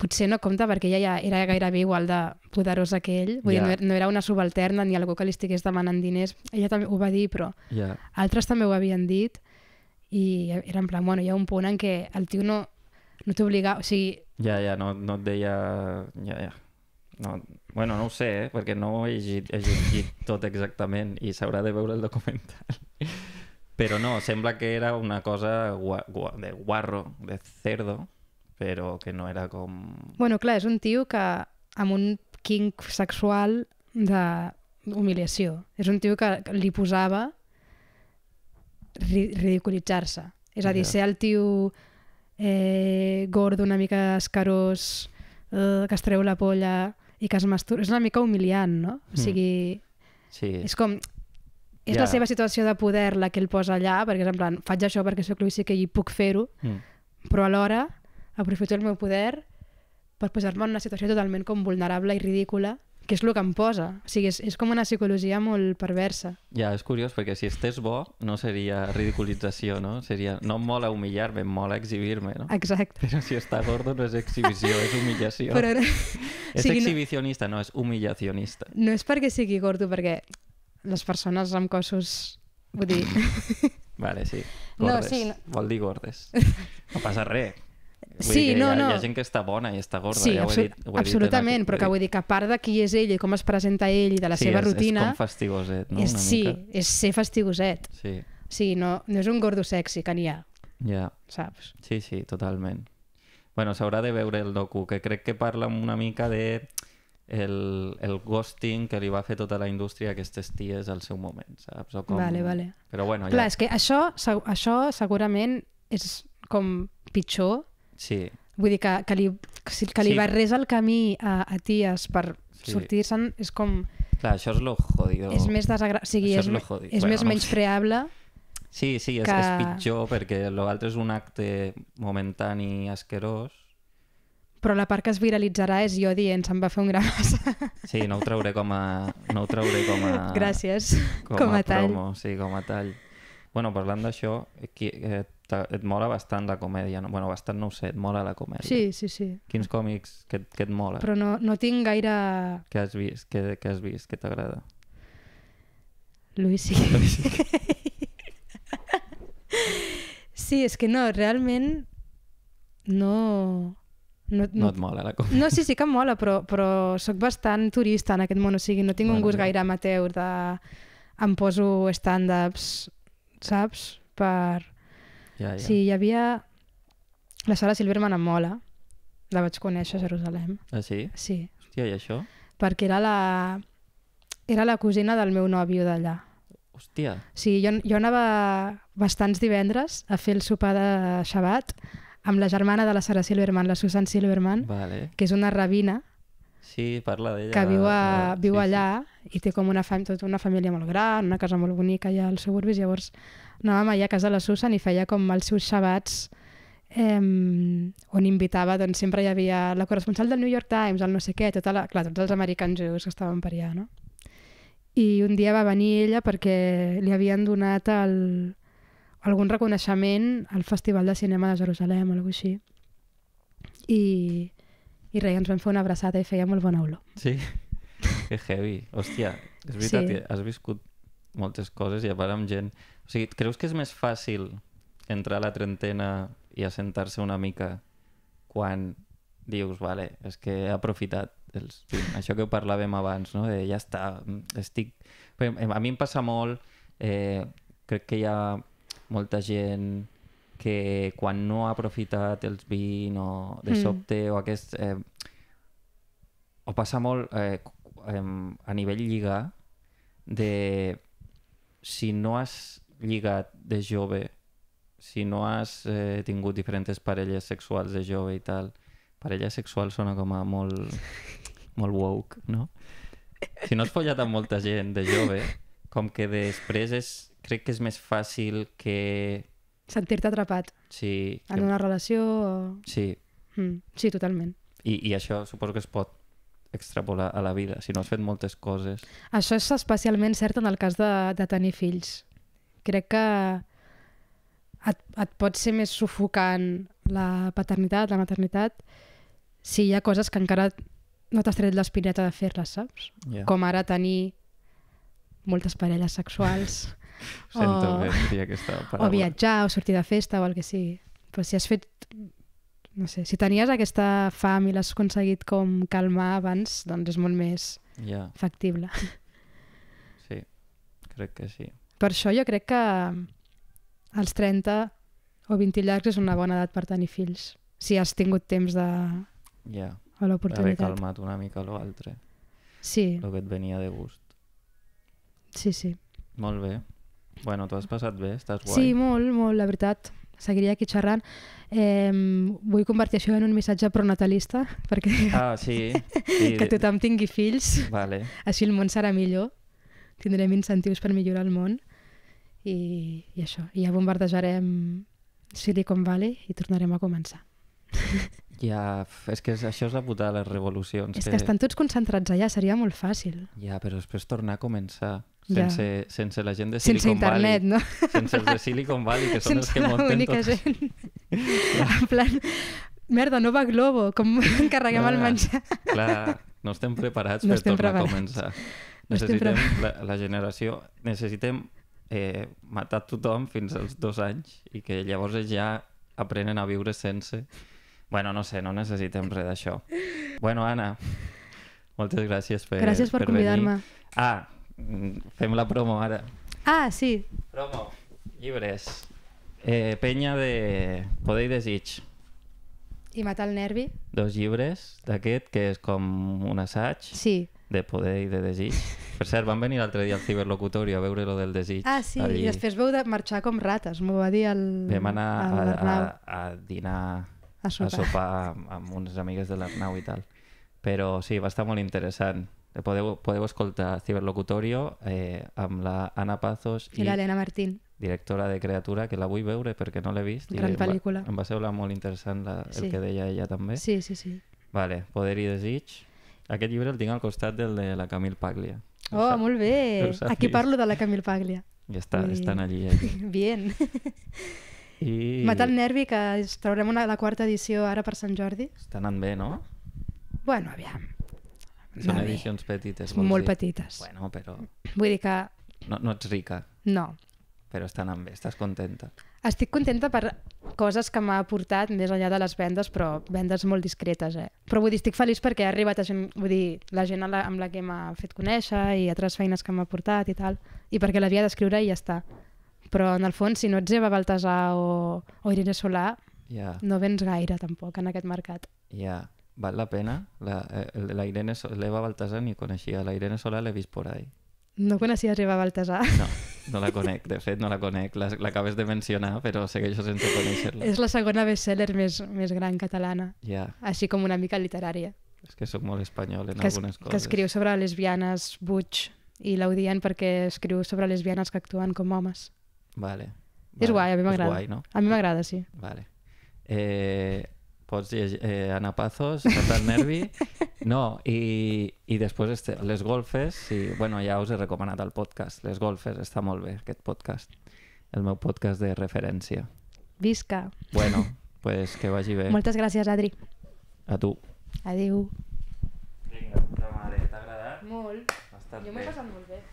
potser no compta perquè ella ja era gairebé igual de poderosa que ell, vull yeah. dir, no, no era una subalterna ni algú que li estigués demanant diners, ella també ho va dir, però yeah. altres també ho havien dit, i era en plan, bueno, hi ha un punt en què el tio no, no t'obligava, o sigui... Ja, ja, no, no et deia... Ja, ja. No, bueno, no ho sé, eh? perquè no ho he llegit, he llegit tot exactament i s'haurà de veure el documental. Però no, sembla que era una cosa gua, gua, de guarro, de cerdo, però que no era com... Bueno, clar, és un tio que amb un kink sexual de humiliació. És un tio que li posava ri ridiculitzar-se. És a dir, yeah. ser el tio eh, gordo, una mica escarós, eh, que es treu la polla i que es mastura... És una mica humiliant, no? O mm. sigui, mm. sí. és com... És yeah. la seva situació de poder la que el posa allà, perquè és en plan, faig això perquè sóc Luis que hi puc fer-ho, mm. però alhora aprofito el meu poder per posar-me en una situació totalment com vulnerable i ridícula que és el que em posa. O sigui, és, és com una psicologia molt perversa. Ja, és curiós, perquè si estés bo no seria ridiculització, no? Seria, no em mola humillar-me, em mola exhibir-me, no? Exacte. Però si està gordo no és exhibició, és humillació. Però... Ara... és sí, exhibicionista, no, és humillacionista. No és perquè sigui gordo, perquè les persones amb cossos... Vull dir... vale, sí. Gordes. No, sí, no... Vol dir gordes. No passa res. Vull sí, dir no, hi ha, no. hi ha gent que està bona i està gorda, sí, ja ho he dit. Ho he absolutament, dit però que vull dir que a part de qui és ell i com es presenta ell i de la sí, seva és, rutina... Sí, és com fastigoset, no? És, Una sí, mica. és ser fastigoset. Sí. Sí, no, no és un gordo sexy que n'hi ha. Ja. Saps? Sí, sí, totalment. Bueno, s'haurà de veure el docu, que crec que parla una mica de el, el ghosting que li va fer tota la indústria a aquestes ties al seu moment, saps? O com... Vale, vale. Però bueno, ja... Clar, és que això, això segurament és com pitjor Sí. Vull dir que, que li, que li sí. barres el camí a, a ties per sí. sortir-se'n és com... Clar, això és lo jodido. És més desagradable, o sigui, és, és, és bueno, més no menyspreable... Sí, sí, és, que... és pitjor perquè l'altre és un acte momentani asquerós però la part que es viralitzarà és jo dient se'n va fer un gran Sí, no ho trauré com a... No ho trauré com a... Gràcies, com, com a, a tall. Promo, sí, com a tall. Bueno, parlant d'això, eh, et mola bastant la comèdia. No? Bueno, bastant no ho sé, et mola la comèdia. Sí, sí, sí. Quins còmics que, que et mola? Però no, no tinc gaire... Què has vist, Què, què has vist, que t'agrada? Luis sí. Luis sí, és que no, realment no... No, no, no et mola la comèdia. No, sí, sí que em mola, però, però sóc bastant turista en aquest món, o sigui, no tinc bueno, un gust gaire amateur de... Em poso stand-ups, saps? Per, ja, ja. Sí, hi havia la Sara Silverman em mola. La vaig conèixer a Jerusalem. Ah, sí? Sí. Hòstia, i això? Perquè era la... Era la cosina del meu nòvio d'allà. Hòstia. Sí, jo, jo anava bastants divendres a fer el sopar de Shabbat amb la germana de la Sara Silverman, la Susan Silverman, vale. que és una rabina Sí, parla d'ella. Que viu, a, ah, viu sí, allà sí. i té com una, fam, tota una família molt gran, una casa molt bonica allà als suburbis, llavors anàvem allà a casa de la Susan i feia com els seus xabats eh, on invitava, doncs sempre hi havia la corresponsal del New York Times, el no sé què, tota la, clar, tots els americans jueus que estaven per allà, no? I un dia va venir ella perquè li havien donat el, algun reconeixement al Festival de Cinema de Jerusalem o alguna així. I, i res, ens vam fer una abraçada i feia molt bona olor. Sí? Que heavy. Hòstia, és veritat, sí. Eh, has viscut moltes coses i a part amb gent o sigui, creus que és més fàcil entrar a la trentena i assentar-se una mica quan dius, vale, és que he aprofitat els, això que parlàvem abans, no? de ja està, estic... A mi em passa molt, eh, crec que hi ha molta gent que quan no ha aprofitat els 20 o de mm. sobte mm. o aquest... Eh, o passa molt eh, a nivell lliga de si no has lligat de jove, si no has eh, tingut diferents parelles sexuals de jove i tal, parella sexual sona com a molt, molt woke, no? Si no has follat amb molta gent de jove, com que després és, crec que és més fàcil que... Sentir-te atrapat. Sí. En que... una relació o... Sí. Mm, sí, totalment. I, I això suposo que es pot extrapolar a la vida, si no has fet moltes coses. Això és especialment cert en el cas de, de tenir fills crec que et, et pot ser més sufocant la paternitat, la maternitat, si hi ha coses que encara no t'has tret l'espineta de fer-les, saps? Yeah. Com ara tenir moltes parelles sexuals. Sento o, bé dir aquesta paraula. O viatjar, o sortir de festa, o el que sigui. Però si has fet... No sé, si tenies aquesta fam i l'has aconseguit com calmar abans, doncs és molt més yeah. factible. Sí, crec que sí. Per això jo crec que als 30 o 20 llargs és una bona edat per tenir fills, si has tingut temps de... Ja, yeah. l'oportunitat. haver calmat una mica l'altre. Sí. El que et venia de gust. Sí, sí. Molt bé. Bueno, t'ho has passat bé? Estàs guai? Sí, molt, molt, la veritat. Seguiria aquí xerrant. Eh, vull convertir això en un missatge pronatalista, perquè ah, sí. Sí. que tothom tingui fills. Vale. Així el món serà millor. Tindrem incentius per millorar el món i, i això, i ja bombardejarem Silicon Valley i tornarem a començar. Ja, és que això és la puta de les revolucions. És que, que estan tots concentrats allà, seria molt fàcil. Ja, però després tornar a començar sense, ja. sense la gent de Silicon sense internet, Valley. no? Sense els de Silicon Valley, que són sense els que munten tot. Sense gent. ja. en plan, merda, no va Globo, com encarreguem clar, el menjar? clar, no estem preparats no per estem tornar preparats. a començar. Necessitem, no la, la generació, necessitem eh, matar tothom fins als dos anys i que llavors ja aprenen a viure sense... Bueno, no sé, no necessitem res d'això. Bueno, Anna, moltes gràcies per Gràcies per, per convidar-me. Ah, mm, fem la promo ara. Ah, sí. Promo, llibres. Eh, penya de Poder i Desig. I Matar el Nervi. Dos llibres d'aquest, que és com un assaig sí. de poder i de desig. Per cert, van venir l'altre dia al ciberlocutori a veure lo del desig. Ah, sí, dir... i després veu de marxar com rates, m'ho va dir el Vam anar a, a, a, dinar, a sopar, a sopar amb, amb unes amigues de l'Arnau i tal. Però sí, va estar molt interessant. Podeu, podeu escoltar Ciberlocutorio eh, amb la Ana Pazos i, i l'Helena Martín directora de Creatura, que la vull veure perquè no l'he vist. Gran I pel·lícula. Em va semblar molt interessant la, sí. el que deia ella també. Sí, sí, sí. Vale, Poder i desig. Aquest llibre el tinc al costat del de la Camille Paglia. Oh, sap. molt bé. Aquí parlo de la Camil Paglia. Ja està, I... estan allí. allí. Bien. I... Matar tant nervi, que traurem una, la quarta edició ara per Sant Jordi. Està anant bé, no? Bueno, aviam. Són Va edicions bé. petites, vols Molt dir? petites. Bueno, però... Vull dir que... No, no ets rica. No però està anant bé, estàs contenta? Estic contenta per coses que m'ha aportat més enllà de les vendes, però vendes molt discretes, eh? Però vull dir, estic feliç perquè ha arribat a gent, vull dir, la gent la, amb la que m'ha fet conèixer i altres feines que m'ha portat i tal, i perquè l'havia d'escriure i ja està. Però en el fons, si no ets Eva Baltasar o, o Irene Solà, yeah. no vens gaire tampoc en aquest mercat. Ja, yeah. val la pena? La, eh, la Irene, l'Eva Baltasar ni coneixia, la Irene Solà l'he vist por ahí. No coneixies Eva Baltasar? No. No la conec, de fet, no la conec. L'acabes de mencionar, però segueixo sense conèixer-la. És la segona bestseller més, més gran catalana, yeah. així com una mica literària. És que sóc molt espanyol en que es, algunes coses. Que escriu sobre lesbianes, butch, i l'audien perquè escriu sobre lesbianes que actuen com homes. Vale. vale. És guai, a mi m'agrada. no? A mi m'agrada, sí. Vale. Eh, pots eh, anar a pazos, no tan nervi. No, i, i després este, les golfes, i, bueno, ja us he recomanat el podcast, les golfes, està molt bé aquest podcast, el meu podcast de referència. Visca! Bueno, pues que vagi bé. Moltes gràcies, Adri. A tu. Adéu. Vinga, puta mare, t'ha agradat? Molt. Bastant jo m'he passat molt bé.